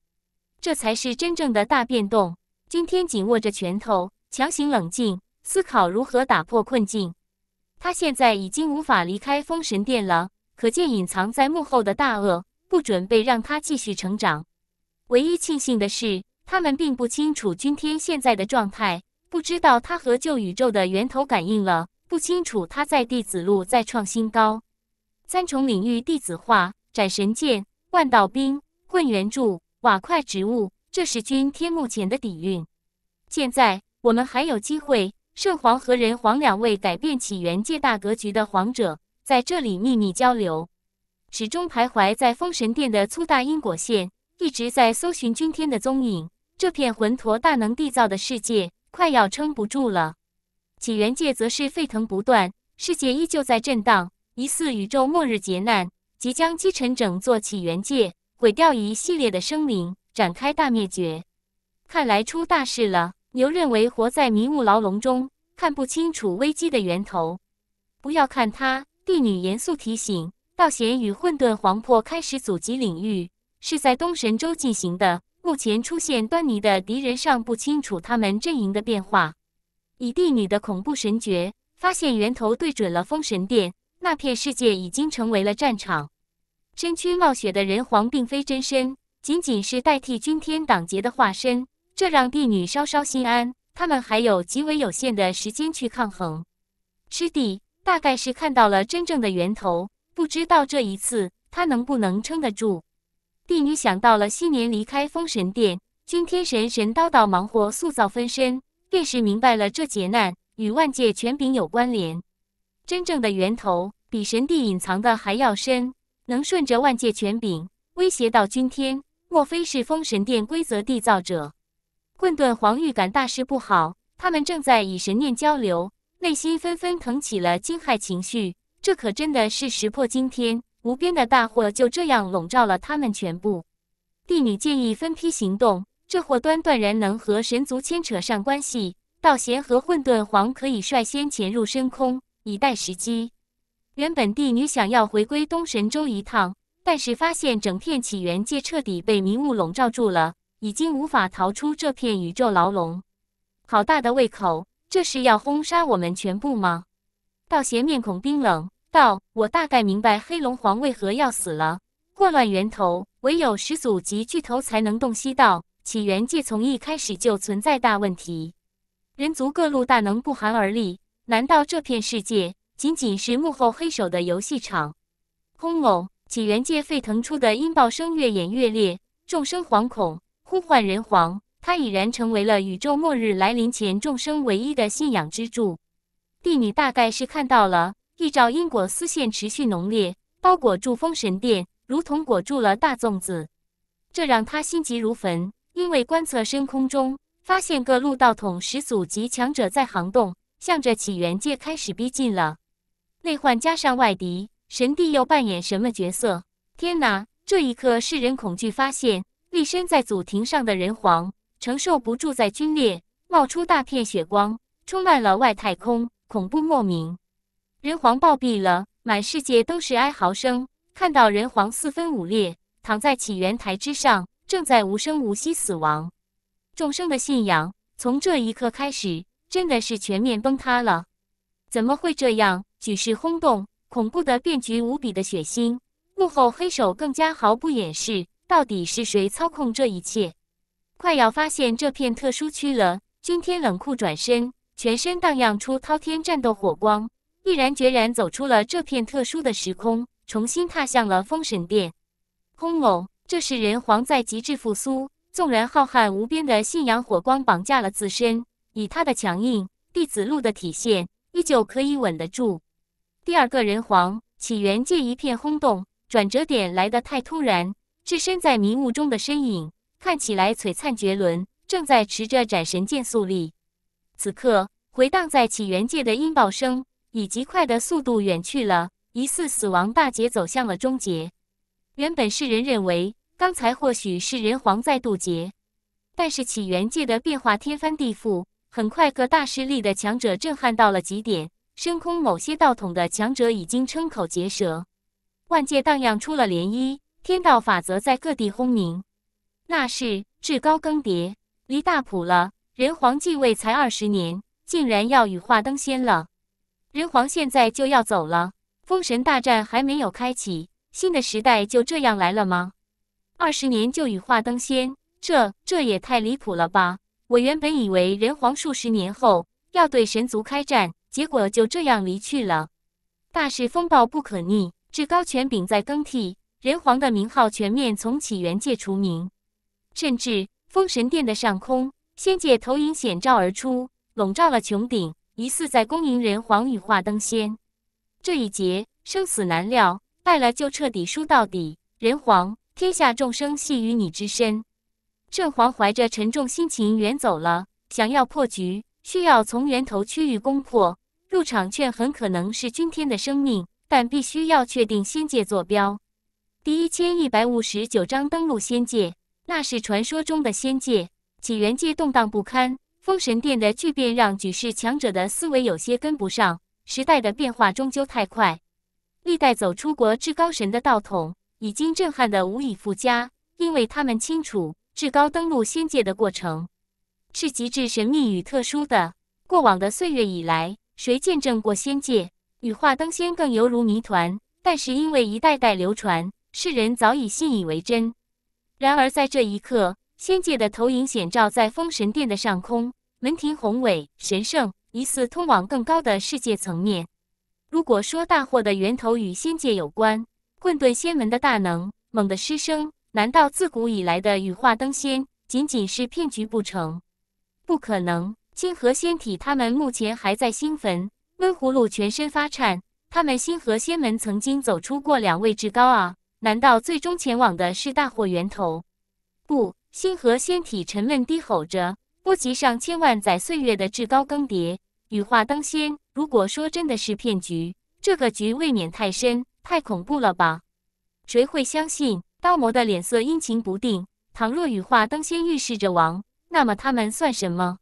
这才是真正的大变动。君天紧握着拳头，强行冷静思考如何打破困境。他现在已经无法离开封神殿了，可见隐藏在幕后的大恶不准备让他继续成长。唯一庆幸的是，他们并不清楚君天现在的状态，不知道他和旧宇宙的源头感应了，不清楚他在弟子路再创新高，三重领域弟子化。斩神剑、万道兵、混元柱、瓦块植物，这是君天目前的底蕴。现在我们还有机会。圣皇和人皇两位改变起源界大格局的皇者，在这里秘密交流。始终徘徊在封神殿的粗大因果线，一直在搜寻君天的踪影。这片浑陀大能缔造的世界，快要撑不住了。起源界则是沸腾不断，世界依旧在震荡，疑似宇宙末日劫难。即将击沉整座起源界，毁掉一系列的生灵，展开大灭绝。看来出大事了。牛认为活在迷雾牢笼中，看不清楚危机的源头。不要看他，帝女严肃提醒。道贤与混沌皇魄开始阻击领域，是在东神州进行的。目前出现端倪的敌人尚不清楚他们阵营的变化。以帝女的恐怖神诀，发现源头对准了封神殿，那片世界已经成为了战场。身躯冒血的人皇并非真身，仅仅是代替君天挡劫的化身，这让帝女稍稍心安。他们还有极为有限的时间去抗衡。师弟大概是看到了真正的源头，不知道这一次他能不能撑得住。帝女想到了昔年离开封神殿，君天神神叨叨忙活塑造分身，便是明白了这劫难与万界权柄有关联。真正的源头比神帝隐藏的还要深。能顺着万界权柄威胁到君天，莫非是封神殿规则缔造者？混沌皇预感大事不好，他们正在以神念交流，内心纷纷腾起了惊骇情绪。这可真的是石破惊天，无边的大祸就这样笼罩了他们全部。帝女建议分批行动，这祸端断然能和神族牵扯上关系。道贤和混沌皇可以率先潜入深空，以待时机。原本帝女想要回归东神州一趟，但是发现整片起源界彻底被迷雾笼罩住了，已经无法逃出这片宇宙牢笼。好大的胃口，这是要轰杀我们全部吗？道邪面孔冰冷道：“我大概明白黑龙皇为何要死了。祸乱源头，唯有始祖级巨头才能洞悉到，起源界从一开始就存在大问题。人族各路大能不寒而栗，难道这片世界？”仅仅是幕后黑手的游戏场轰隆，起源界沸腾出的音爆声越演越烈，众生惶恐，呼唤人皇。他已然成为了宇宙末日来临前众生唯一的信仰支柱。帝女大概是看到了，一兆因果丝线持续浓烈，包裹住风神殿，如同裹住了大粽子，这让他心急如焚。因为观测深空中，发现各路道统始祖及强者在行动，向着起源界开始逼近了。内患加上外敌，神帝又扮演什么角色？天哪！这一刻，世人恐惧发现，立身在祖庭上的人皇承受不住，在龟裂，冒出大片血光，充满了外太空，恐怖莫名。人皇暴毙了，满世界都是哀嚎声。看到人皇四分五裂，躺在起源台之上，正在无声无息死亡。众生的信仰从这一刻开始，真的是全面崩塌了。怎么会这样？举世轰动，恐怖的变局，无比的血腥，幕后黑手更加毫不掩饰，到底是谁操控这一切？快要发现这片特殊区了。君天冷酷转身，全身荡漾出滔天战斗火光，毅然决然走出了这片特殊的时空，重新踏向了封神殿。轰隆！这是人皇在极致复苏，纵然浩瀚无边的信仰火光绑架了自身，以他的强硬，弟子路的体现依旧可以稳得住。第二个人皇起源界一片轰动，转折点来得太突然。置身在迷雾中的身影看起来璀璨绝伦，正在持着斩神剑肃立。此刻回荡在起源界的音爆声，以极快的速度远去了，疑似死亡大劫走向了终结。原本世人认为刚才或许是人皇在渡劫，但是起源界的变化天翻地覆，很快各大势力的强者震撼到了极点。深空某些道统的强者已经瞠口结舌，万界荡漾出了涟漪，天道法则在各地轰鸣。那是至高更迭离大谱了，人皇继位才二十年，竟然要羽化登仙了。人皇现在就要走了，封神大战还没有开启，新的时代就这样来了吗？二十年就羽化登仙，这这也太离谱了吧！我原本以为人皇数十年后要对神族开战。结果就这样离去了。大势风暴不可逆，至高权柄在更替，人皇的名号全面从起源界除名。甚至封神殿的上空，仙界投影显照而出，笼罩了穹顶，疑似在恭迎人皇羽化登仙。这一劫生死难料，败了就彻底输到底。人皇，天下众生系于你之身。正皇怀着沉重心情远走了。想要破局，需要从源头区域攻破。入场券很可能是君天的生命，但必须要确定仙界坐标。第一千一百五十九章登陆仙界，那是传说中的仙界。起源界动荡不堪，封神殿的巨变让举世强者的思维有些跟不上时代的变化，终究太快。历代走出国至高神的道统已经震撼的无以复加，因为他们清楚至高登陆仙界的过程是极致神秘与特殊的。过往的岁月以来。谁见证过仙界羽化登仙，更犹如谜团。但是因为一代代流传，世人早已信以为真。然而在这一刻，仙界的投影显照在封神殿的上空，门庭宏伟神圣，疑似通往更高的世界层面。如果说大祸的源头与仙界有关，混沌仙门的大能猛地失声：难道自古以来的羽化登仙仅仅是骗局不成？不可能。星河仙体，他们目前还在星坟。温葫芦全身发颤。他们星河仙门曾经走出过两位至高啊！难道最终前往的是大祸源头？不，星河仙体沉闷低吼着，不及上千万载岁月的至高更迭，羽化登仙。如果说真的是骗局，这个局未免太深太恐怖了吧？谁会相信？刀魔的脸色阴晴不定。倘若羽化登仙预示着亡，那么他们算什么？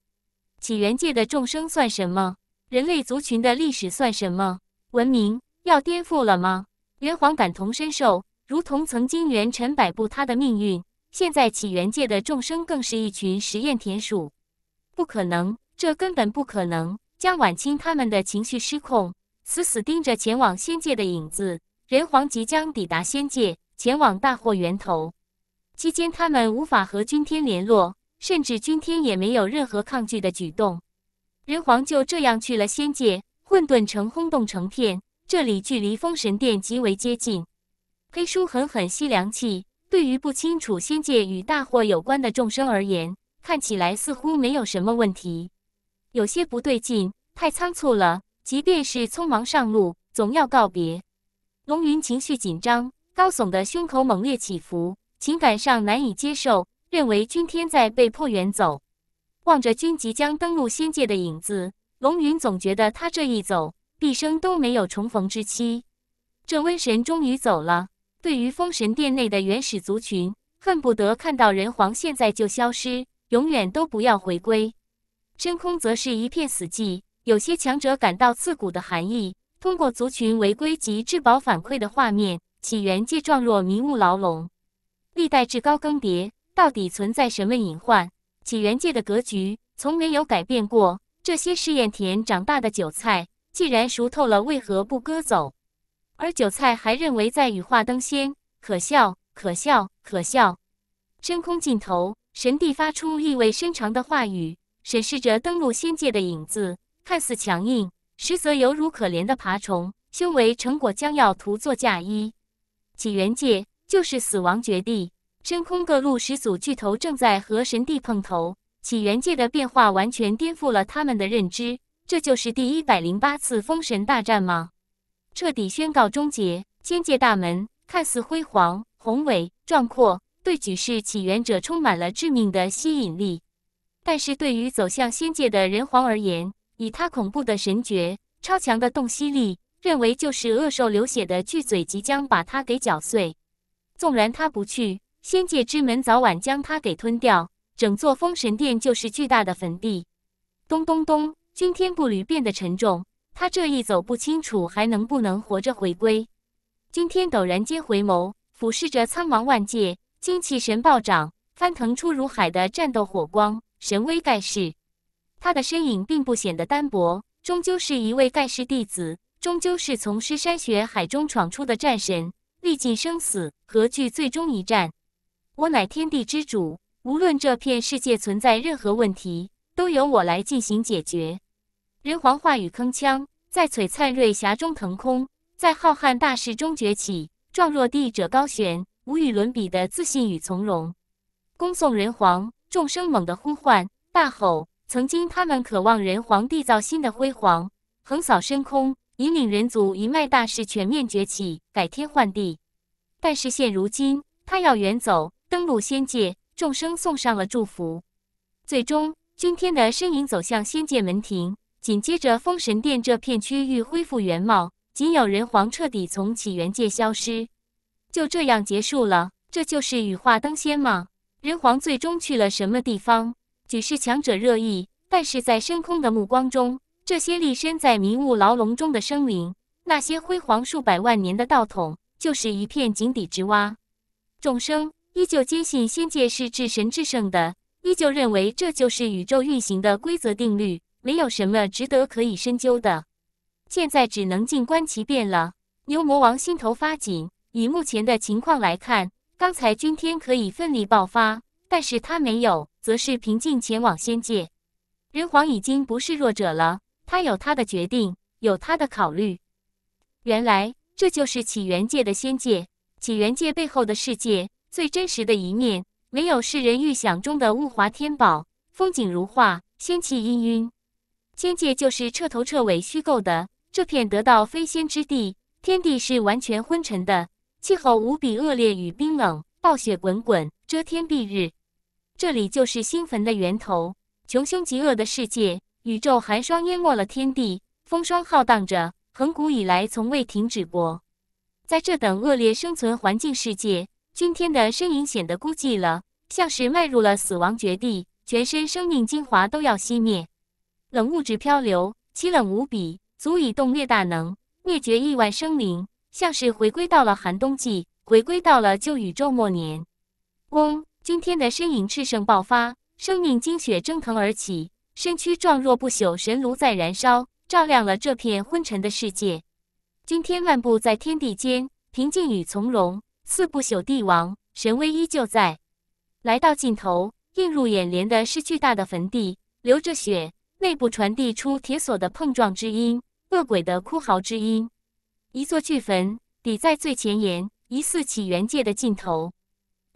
起源界的众生算什么？人类族群的历史算什么？文明要颠覆了吗？元皇感同身受，如同曾经元辰摆布他的命运。现在起源界的众生更是一群实验田鼠，不可能，这根本不可能！江晚清他们的情绪失控，死死盯着前往仙界的影子。人皇即将抵达仙界，前往大祸源头，期间他们无法和君天联络。甚至今天也没有任何抗拒的举动，人皇就这样去了仙界，混沌城轰动成片。这里距离封神殿极为接近，黑叔狠狠吸凉气。对于不清楚仙界与大祸有关的众生而言，看起来似乎没有什么问题。有些不对劲，太仓促了。即便是匆忙上路，总要告别。龙云情绪紧张，高耸的胸口猛烈起伏，情感上难以接受。认为君天在被迫远走，望着君即将登陆仙界的影子，龙云总觉得他这一走，毕生都没有重逢之期。这瘟神终于走了。对于封神殿内的原始族群，恨不得看到人皇现在就消失，永远都不要回归。深空则是一片死寂，有些强者感到刺骨的寒意。通过族群回归及至宝反馈的画面，起源界状若迷雾牢笼，历代至高更迭。到底存在什么隐患？起源界的格局从没有改变过。这些试验田长大的韭菜，既然熟透了，为何不割走？而韭菜还认为在羽化登仙，可笑，可笑，可笑！真空尽头，神帝发出意味深长的话语，审视着登陆仙界的影子，看似强硬，实则犹如可怜的爬虫，修为成果将要涂作嫁衣。起源界就是死亡绝地。深空各路始祖巨头正在和神帝碰头，起源界的变化完全颠覆了他们的认知。这就是第一百零八次封神大战吗？彻底宣告终结。仙界大门看似辉煌、宏伟、壮阔，对举世起源者充满了致命的吸引力。但是对于走向仙界的人皇而言，以他恐怖的神诀、超强的洞悉力，认为就是恶兽流血的巨嘴即将把他给搅碎。纵然他不去。仙界之门早晚将他给吞掉，整座封神殿就是巨大的坟地。咚咚咚，君天步履变得沉重，他这一走不清楚还能不能活着回归。君天陡然间回眸，俯视着苍茫万界，精气神暴涨，翻腾出如海的战斗火光，神威盖世。他的身影并不显得单薄，终究是一位盖世弟子，终究是从尸山血海中闯出的战神，历尽生死，何惧最终一战？我乃天地之主，无论这片世界存在任何问题，都由我来进行解决。人皇话语铿锵，在璀璨瑞霞中腾空，在浩瀚大势中崛起，壮若帝者高悬，无与伦比的自信与从容。恭送人皇！众生猛地呼唤，大吼：曾经他们渴望人皇缔造新的辉煌，横扫深空，引领人族一脉大势全面崛起，改天换地。但是现如今，他要远走。登陆仙界，众生送上了祝福。最终，君天的身影走向仙界门庭，紧接着封神殿这片区域恢复原貌，仅有人皇彻底从起源界消失。就这样结束了，这就是羽化登仙吗？人皇最终去了什么地方？举世强者热议，但是在深空的目光中，这些立身在迷雾牢笼中的生灵，那些辉煌数百万年的道统，就是一片井底之蛙。众生。依旧坚信仙界是至神至圣的，依旧认为这就是宇宙运行的规则定律，没有什么值得可以深究的。现在只能静观其变了。牛魔王心头发紧，以目前的情况来看，刚才君天可以奋力爆发，但是他没有，则是平静前往仙界。人皇已经不是弱者了，他有他的决定，有他的考虑。原来这就是起源界的仙界，起源界背后的世界。最真实的一面，没有世人预想中的物华天宝、风景如画、仙气氤氲。仙界就是彻头彻尾虚构的这片得道飞仙之地，天地是完全昏沉的，气候无比恶劣与冰冷，暴雪滚滚，遮天蔽日。这里就是星坟的源头，穷凶极恶的世界，宇宙寒霜淹没了天地，风霜浩荡着，恒古以来从未停止过。在这等恶劣生存环境世界。君天的身影显得孤寂了，像是迈入了死亡绝地，全身生命精华都要熄灭。冷物质漂流，凄冷无比，足以冻裂大能，灭绝亿万生灵，像是回归到了寒冬季，回归到了旧宇宙末年。嗡！君天的身影炽盛爆发，生命精血蒸腾而起，身躯壮若不朽神炉在燃烧，照亮了这片昏沉的世界。君天漫步在天地间，平静与从容。四不朽帝王神威依旧在，来到尽头，映入眼帘的是巨大的坟地，流着血，内部传递出铁锁的碰撞之音，恶鬼的哭嚎之音。一座巨坟抵在最前沿，疑似起源界的尽头。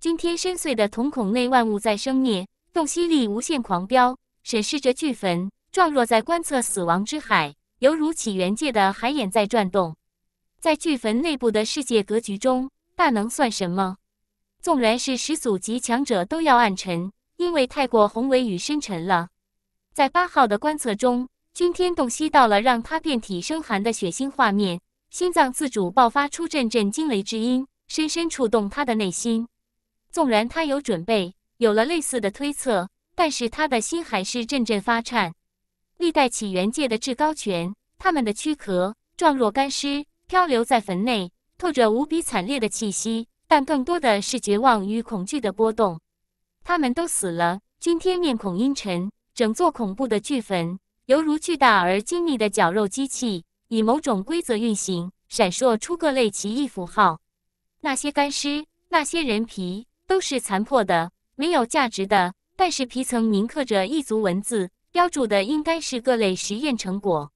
今天深邃的瞳孔内，万物在生灭，洞悉力无限狂飙，审视着巨坟，状若在观测死亡之海，犹如起源界的海眼在转动。在巨坟内部的世界格局中。大能算什么？纵然是始祖级强者，都要暗沉，因为太过宏伟与深沉了。在八号的观测中，君天洞悉到了让他遍体生寒的血腥画面，心脏自主爆发出阵阵惊雷之音，深深触动他的内心。纵然他有准备，有了类似的推测，但是他的心还是阵阵发颤。历代起源界的至高权，他们的躯壳状若干尸，漂流在坟内。透着无比惨烈的气息，但更多的是绝望与恐惧的波动。他们都死了。君天面孔阴沉，整座恐怖的巨坟犹如巨大而精密的绞肉机器，以某种规则运行，闪烁出各类奇异符号。那些干尸，那些人皮，都是残破的，没有价值的。但是皮层铭刻着异族文字，标注的应该是各类实验成果。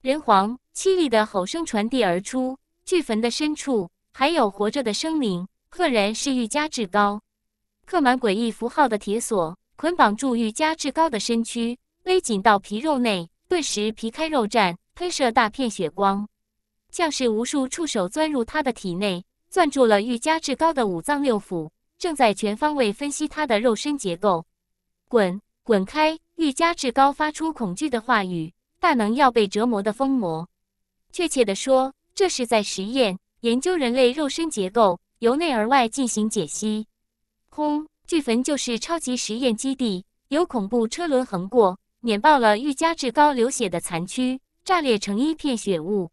人皇凄厉的吼声传递而出。巨坟的深处还有活着的生灵，赫然是玉家至高。刻满诡异符号的铁锁捆绑住玉家至高的身躯，勒紧到皮肉内，顿时皮开肉绽，喷射大片血光，像是无数触手钻入他的体内，攥住了玉家至高的五脏六腑，正在全方位分析他的肉身结构。滚，滚开！玉家至高发出恐惧的话语：“大能要被折磨的疯魔，确切地说。”这是在实验研究人类肉身结构，由内而外进行解析。轰！巨坟就是超级实验基地，有恐怖车轮横过，碾爆了玉加至高流血的残躯，炸裂成一片血雾。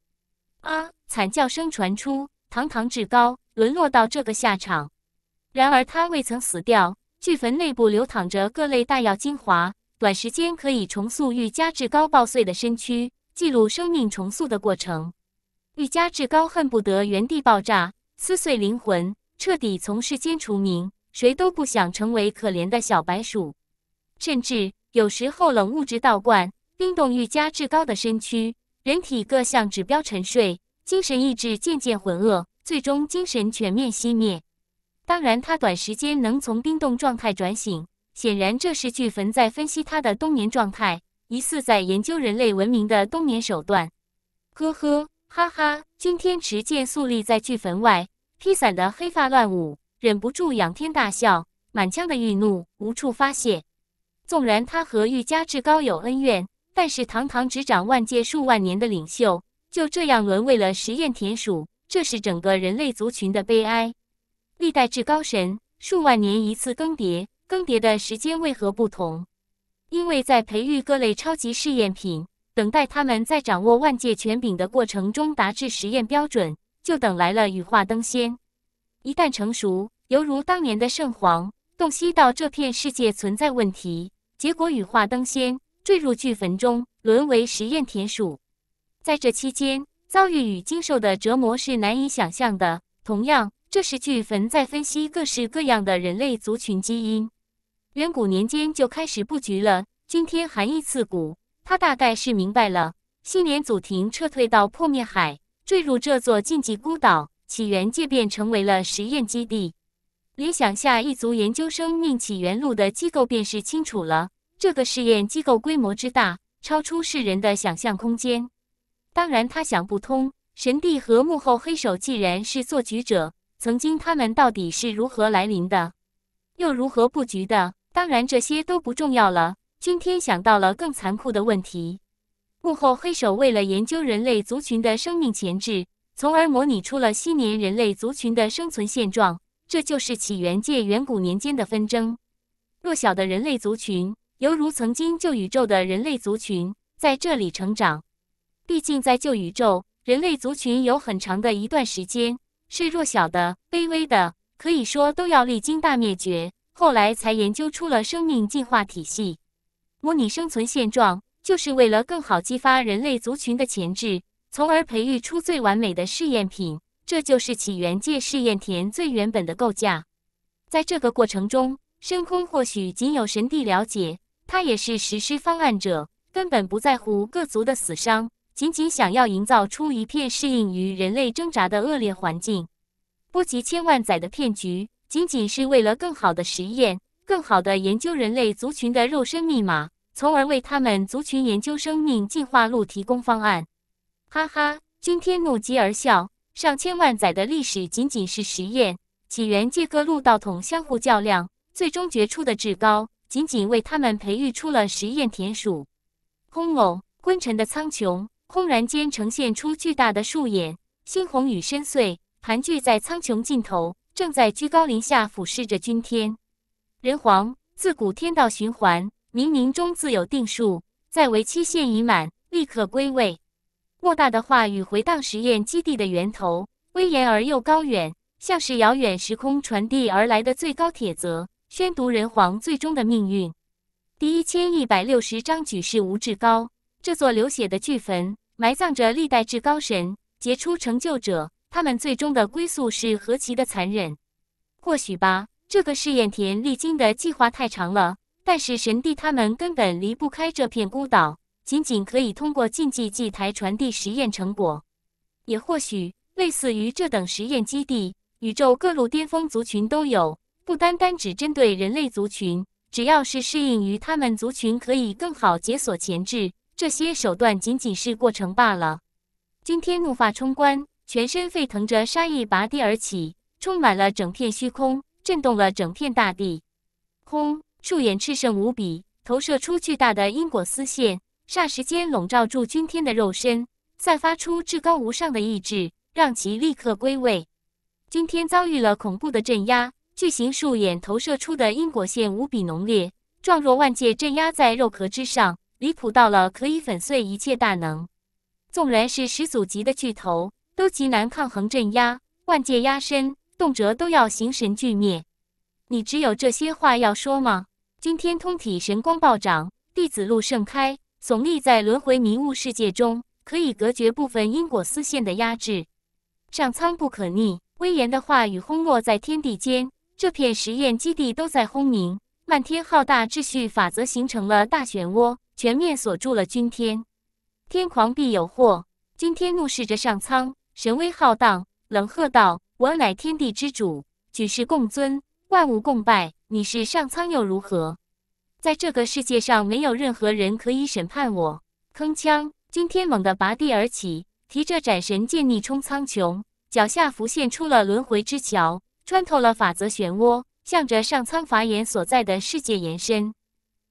啊！惨叫声传出，堂堂至高沦落到这个下场。然而他未曾死掉，巨坟内部流淌着各类大药精华，短时间可以重塑玉加至高爆碎的身躯，记录生命重塑的过程。愈加至高恨不得原地爆炸，撕碎灵魂，彻底从世间除名。谁都不想成为可怜的小白鼠。甚至有时候冷物质倒灌，冰冻愈加至高的身躯，人体各项指标沉睡，精神意志渐渐浑噩，最终精神全面熄灭。当然，他短时间能从冰冻状态转醒，显然这是巨坟在分析他的冬眠状态，疑似在研究人类文明的冬眠手段。呵呵。哈哈！君天持剑肃立在巨坟外，披散的黑发乱舞，忍不住仰天大笑，满腔的郁怒无处发泄。纵然他和玉家至高有恩怨，但是堂堂执掌万界数万年的领袖，就这样沦为了实验田鼠，这是整个人类族群的悲哀。历代至高神数万年一次更迭，更迭的时间为何不同？因为在培育各类超级试验品。等待他们在掌握万界权柄的过程中达至实验标准，就等来了羽化登仙。一旦成熟，犹如当年的圣皇，洞悉到这片世界存在问题，结果羽化登仙，坠入巨坟中，沦为实验田鼠。在这期间遭遇与经受的折磨是难以想象的。同样，这是巨坟在分析各式各样的人类族群基因。远古年间就开始布局了。今天寒意刺骨。他大概是明白了，新联祖庭撤退到破灭海，坠入这座禁忌孤岛，起源界便成为了实验基地。联想下一族研究生命起源路的机构，便是清楚了。这个试验机构规模之大，超出世人的想象空间。当然，他想不通，神帝和幕后黑手既然是做局者，曾经他们到底是如何来临的，又如何布局的？当然，这些都不重要了。今天想到了更残酷的问题，幕后黑手为了研究人类族群的生命潜质，从而模拟出了昔年人类族群的生存现状。这就是起源界远古年间的纷争。弱小的人类族群，犹如曾经旧宇宙的人类族群，在这里成长。毕竟在旧宇宙，人类族群有很长的一段时间是弱小的、卑微的，可以说都要历经大灭绝，后来才研究出了生命进化体系。模拟生存现状，就是为了更好激发人类族群的潜质，从而培育出最完美的试验品。这就是起源界试验田最原本的构架。在这个过程中，深空或许仅有神帝了解，他也是实施方案者，根本不在乎各族的死伤，仅仅想要营造出一片适应于人类挣扎的恶劣环境。波及千万载的骗局，仅仅是为了更好的实验。更好的研究人类族群的肉身密码，从而为他们族群研究生命进化路提供方案。哈哈，君天怒极而笑。上千万载的历史仅仅是实验，起源借各路道统相互较量，最终决出的至高，仅仅为他们培育出了实验田鼠。轰隆，昏沉的苍穹，轰然间呈现出巨大的树眼，猩红与深邃，盘踞在苍穹尽头，正在居高临下俯视着君天。人皇自古天道循环，冥冥中自有定数。在为期限已满，立刻归位。莫大的话语回荡实验基地的源头，威严而又高远，像是遥远时空传递而来的最高铁则，宣读人皇最终的命运。第一千一百六十章举世无至高，这座流血的巨坟，埋葬着历代至高神杰出成就者，他们最终的归宿是何其的残忍？或许吧。这个试验田历经的计划太长了，但是神帝他们根本离不开这片孤岛，仅仅可以通过禁忌祭台传递实验成果。也或许，类似于这等实验基地，宇宙各路巅峰族群都有，不单单只针对人类族群，只要是适应于他们族群，可以更好解锁潜质。这些手段仅仅是过程罢了。今天怒发冲冠，全身沸腾着杀意，拔地而起，充满了整片虚空。震动了整片大地，轰！树眼炽盛无比，投射出巨大的因果丝线，霎时间笼罩住君天的肉身，散发出至高无上的意志，让其立刻归位。君天遭遇了恐怖的镇压，巨型树眼投射出的因果线无比浓烈，状若万界镇压在肉壳之上，离谱到了可以粉碎一切大能。纵然是始祖级的巨头，都极难抗衡镇压，万界压身。动辄都要形神俱灭，你只有这些话要说吗？君天通体神光暴涨，弟子路盛开，耸立在轮回迷雾世界中，可以隔绝部分因果丝线的压制。上苍不可逆，威严的话语轰落在天地间，这片实验基地都在轰鸣，漫天浩大秩序法则形成了大漩涡，全面锁住了君天。天狂必有祸，君天怒视着上苍，神威浩荡，冷喝道。我乃天地之主，举世共尊，万物共拜。你是上苍又如何？在这个世界上，没有任何人可以审判我。铿锵，惊天猛地拔地而起，提着斩神剑逆冲苍穹，脚下浮现出了轮回之桥，穿透了法则漩涡，向着上苍法眼所在的世界延伸。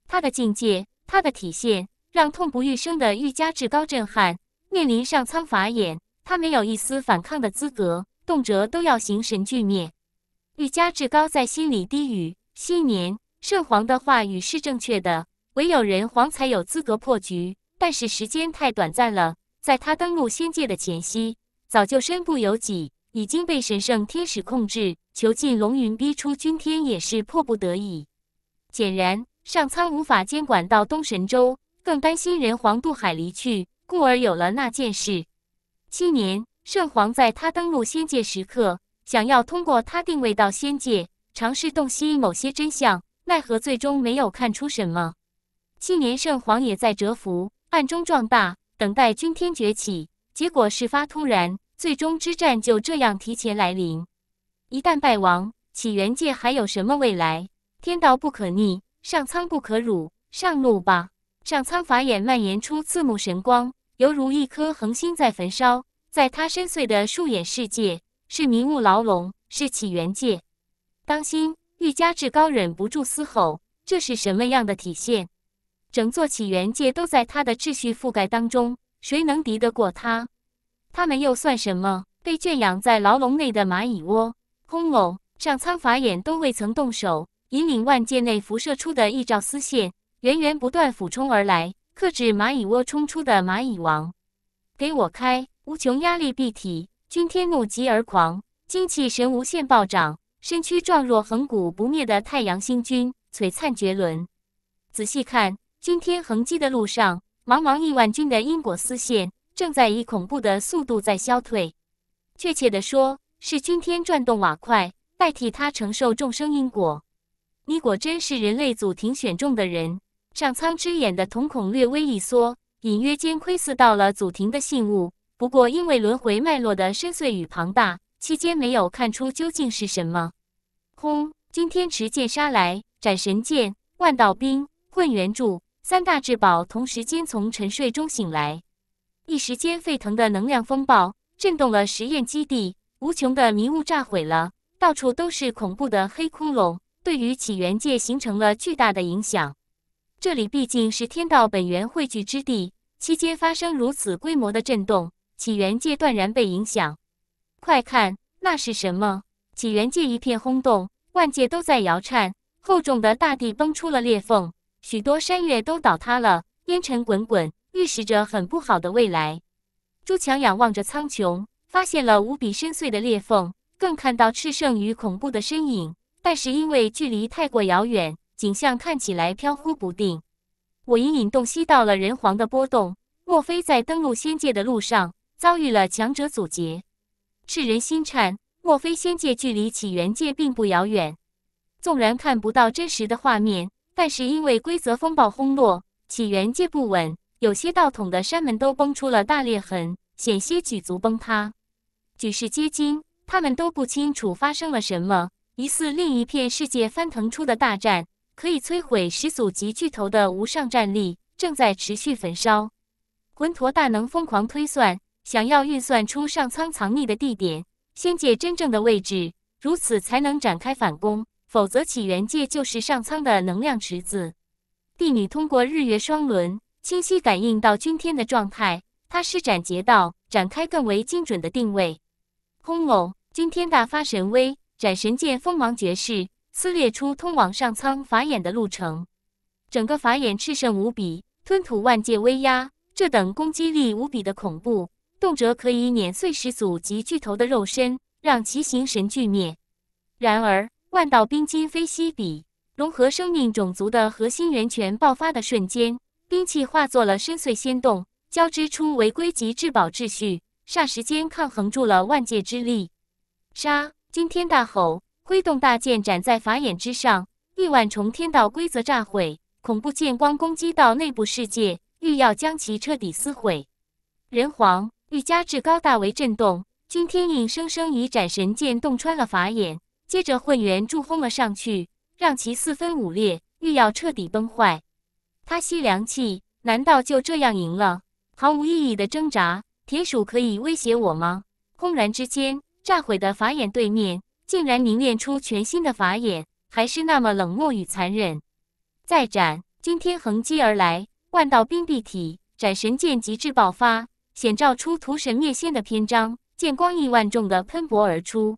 他的境界，他的体现，让痛不欲生的玉加至高震撼。面临上苍法眼，他没有一丝反抗的资格。动辄都要形神俱灭，玉家至高在心里低语：昔年圣皇的话语是正确的，唯有人皇才有资格破局。但是时间太短暂了，在他登陆仙界的前夕，早就身不由己，已经被神圣天使控制囚禁。龙云逼出君天也是迫不得已。显然，上苍无法监管到东神州，更担心人皇渡海离去，故而有了那件事。昔年。圣皇在他登陆仙界时刻，想要通过他定位到仙界，尝试洞悉某些真相，奈何最终没有看出什么。七年，圣皇也在蛰伏，暗中壮大，等待君天崛起。结果事发突然，最终之战就这样提前来临。一旦败亡，起源界还有什么未来？天道不可逆，上苍不可辱，上路吧！上苍法眼蔓延出刺目神光，犹如一颗恒星在焚烧。在他深邃的树眼世界，是迷雾牢笼，是起源界。当心，玉家至高忍不住嘶吼：“这是什么样的体现？整座起源界都在他的秩序覆盖当中，谁能敌得过他？他们又算什么？被圈养在牢笼内的蚂蚁窝，空笼上苍法眼都未曾动手，引领万界内辐射出的一兆丝线，源源不断俯冲而来，克制蚂蚁窝冲出的蚂蚁王。给我开！”无穷压力蔽体，君天怒极而狂，精气神无限暴涨，身躯壮若恒古不灭的太阳星君，璀璨绝伦。仔细看，君天横击的路上，茫茫亿万军的因果丝线正在以恐怖的速度在消退。确切的说，是君天转动瓦块，代替他承受众生因果。你果真是人类祖庭选中的人，上苍之眼的瞳孔略微一缩，隐约间窥伺到了祖庭的信物。不过，因为轮回脉络的深邃与庞大，期间没有看出究竟是什么。轰！惊天持剑杀来，斩神剑、万道兵、混元柱三大至宝同时间从沉睡中醒来，一时间沸腾的能量风暴震动了实验基地，无穷的迷雾炸毁了，到处都是恐怖的黑窟窿，对于起源界形成了巨大的影响。这里毕竟是天道本源汇聚之地，期间发生如此规模的震动。起源界断然被影响，快看那是什么！起源界一片轰动，万界都在摇颤，厚重的大地崩出了裂缝，许多山岳都倒塌了，烟尘滚滚，预示着很不好的未来。朱强仰望着苍穹，发现了无比深邃的裂缝，更看到炽盛与恐怖的身影，但是因为距离太过遥远，景象看起来飘忽不定。我隐隐洞悉到了人皇的波动，莫非在登陆仙界的路上？遭遇了强者阻截，世人心颤。莫非仙界距离起源界并不遥远？纵然看不到真实的画面，但是因为规则风暴轰落，起源界不稳，有些道统的山门都崩出了大裂痕，险些举足崩塌。举世皆惊，他们都不清楚发生了什么。疑似另一片世界翻腾出的大战，可以摧毁始祖级巨头的无上战力，正在持续焚烧。浑陀大能疯狂推算。想要运算出上苍藏匿的地点，仙界真正的位置，如此才能展开反攻。否则，起源界就是上苍的能量池子。帝女通过日月双轮，清晰感应到君天的状态。她施展劫道，展开更为精准的定位。轰隆！君天大发神威，斩神剑锋芒绝世，撕裂出通往上苍法眼的路程。整个法眼炽盛无比，吞吐万界威压，这等攻击力无比的恐怖。动辄可以碾碎始祖及巨头的肉身，让其形神俱灭。然而，万道冰晶非昔比，融合生命种族的核心源泉爆发的瞬间，兵器化作了深邃仙洞，交织出违规及至宝秩序，霎时间抗衡住了万界之力。杀！惊天大吼，挥动大剑斩在法眼之上，亿万重天道规则炸毁，恐怖剑光攻击到内部世界，欲要将其彻底撕毁。人皇。欲加之高大为震动，今天硬生生以斩神剑洞穿了法眼，接着混元柱轰了上去，让其四分五裂，欲要彻底崩坏。他吸凉气，难道就这样赢了？毫无意义的挣扎，铁鼠可以威胁我吗？轰然之间，炸毁的法眼对面竟然凝练出全新的法眼，还是那么冷漠与残忍。再斩，今天横击而来，万道冰壁体斩神剑极致爆发。显照出屠神灭仙的篇章，剑光亿万众的喷薄而出。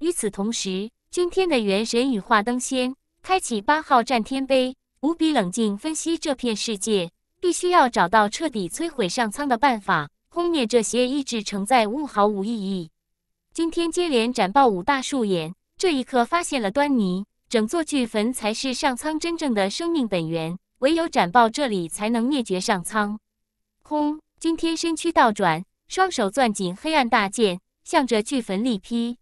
与此同时，君天的元神羽化登仙，开启八号战天碑，无比冷静分析这片世界，必须要找到彻底摧毁上苍的办法，轰灭这些意志承载物毫无意义。今天接连斩爆五大树眼，这一刻发现了端倪，整座巨坟才是上苍真正的生命本源，唯有斩爆这里，才能灭绝上苍。轰！今天身躯倒转，双手攥紧黑暗大剑，向着巨坟力劈。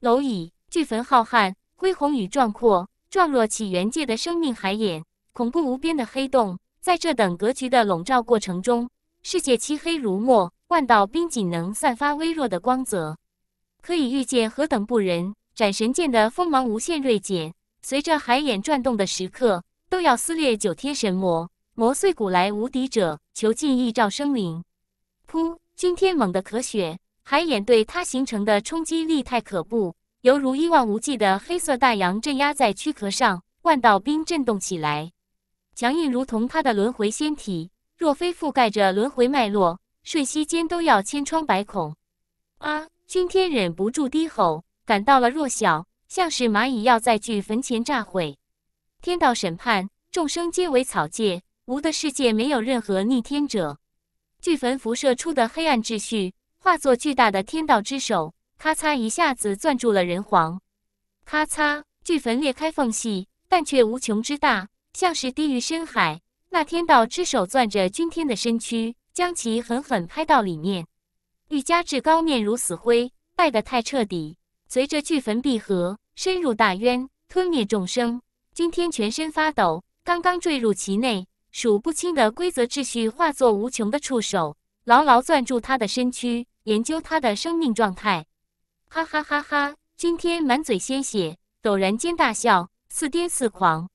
蝼蚁，巨坟浩瀚、恢宏与壮阔，状若起源界的生命海眼，恐怖无边的黑洞。在这等格局的笼罩过程中，世界漆黑如墨，万道冰锦能散发微弱的光泽。可以预见何等不仁！斩神剑的锋芒无限锐减，随着海眼转动的时刻，都要撕裂九天神魔。磨碎古来无敌者，囚禁一兆生灵。噗！君天猛地咳血，海眼对它形成的冲击力太可怖，犹如一望无际的黑色大洋镇压在躯壳上，万道冰震动起来，强硬如同他的轮回仙体，若非覆盖着轮回脉络，瞬息间都要千疮百孔。啊！君天忍不住低吼，感到了弱小，像是蚂蚁要在巨坟前炸毁。天道审判，众生皆为草芥。无的世界没有任何逆天者，巨坟辐射出的黑暗秩序化作巨大的天道之手，咔嚓一下子攥住了人皇。咔嚓，巨坟裂开缝隙，但却无穷之大，像是地狱深海。那天道之手攥着君天的身躯，将其狠狠拍到里面。玉家之高面如死灰，败得太彻底。随着巨坟闭合，深入大渊，吞灭众生。君天全身发抖，刚刚坠入其内。数不清的规则秩序化作无穷的触手，牢牢攥住他的身躯，研究他的生命状态。哈哈哈哈！今天满嘴鲜血，陡然间大笑，似癫似狂，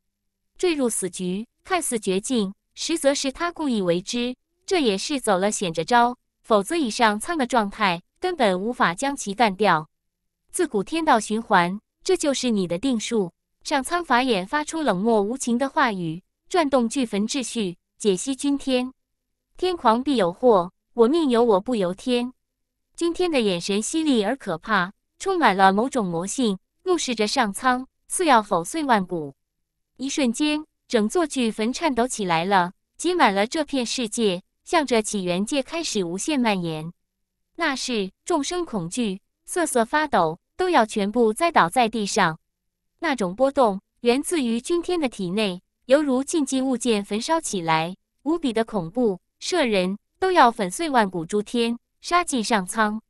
坠入死局。看似绝境，实则是他故意为之。这也是走了险着招，否则以上苍的状态，根本无法将其干掉。自古天道循环，这就是你的定数。上苍法眼发出冷漠无情的话语。转动巨坟秩序，解析君天。天狂必有祸，我命由我不由天。君天的眼神犀利而可怕，充满了某种魔性，怒视着上苍，似要粉碎万古。一瞬间，整座巨坟颤抖起来了，挤满了这片世界，向着起源界开始无限蔓延。那是众生恐惧、瑟瑟发抖，都要全部栽倒在地上。那种波动源自于君天的体内。犹如禁忌物件焚烧起来，无比的恐怖，慑人都要粉碎万古诸天，杀尽上苍。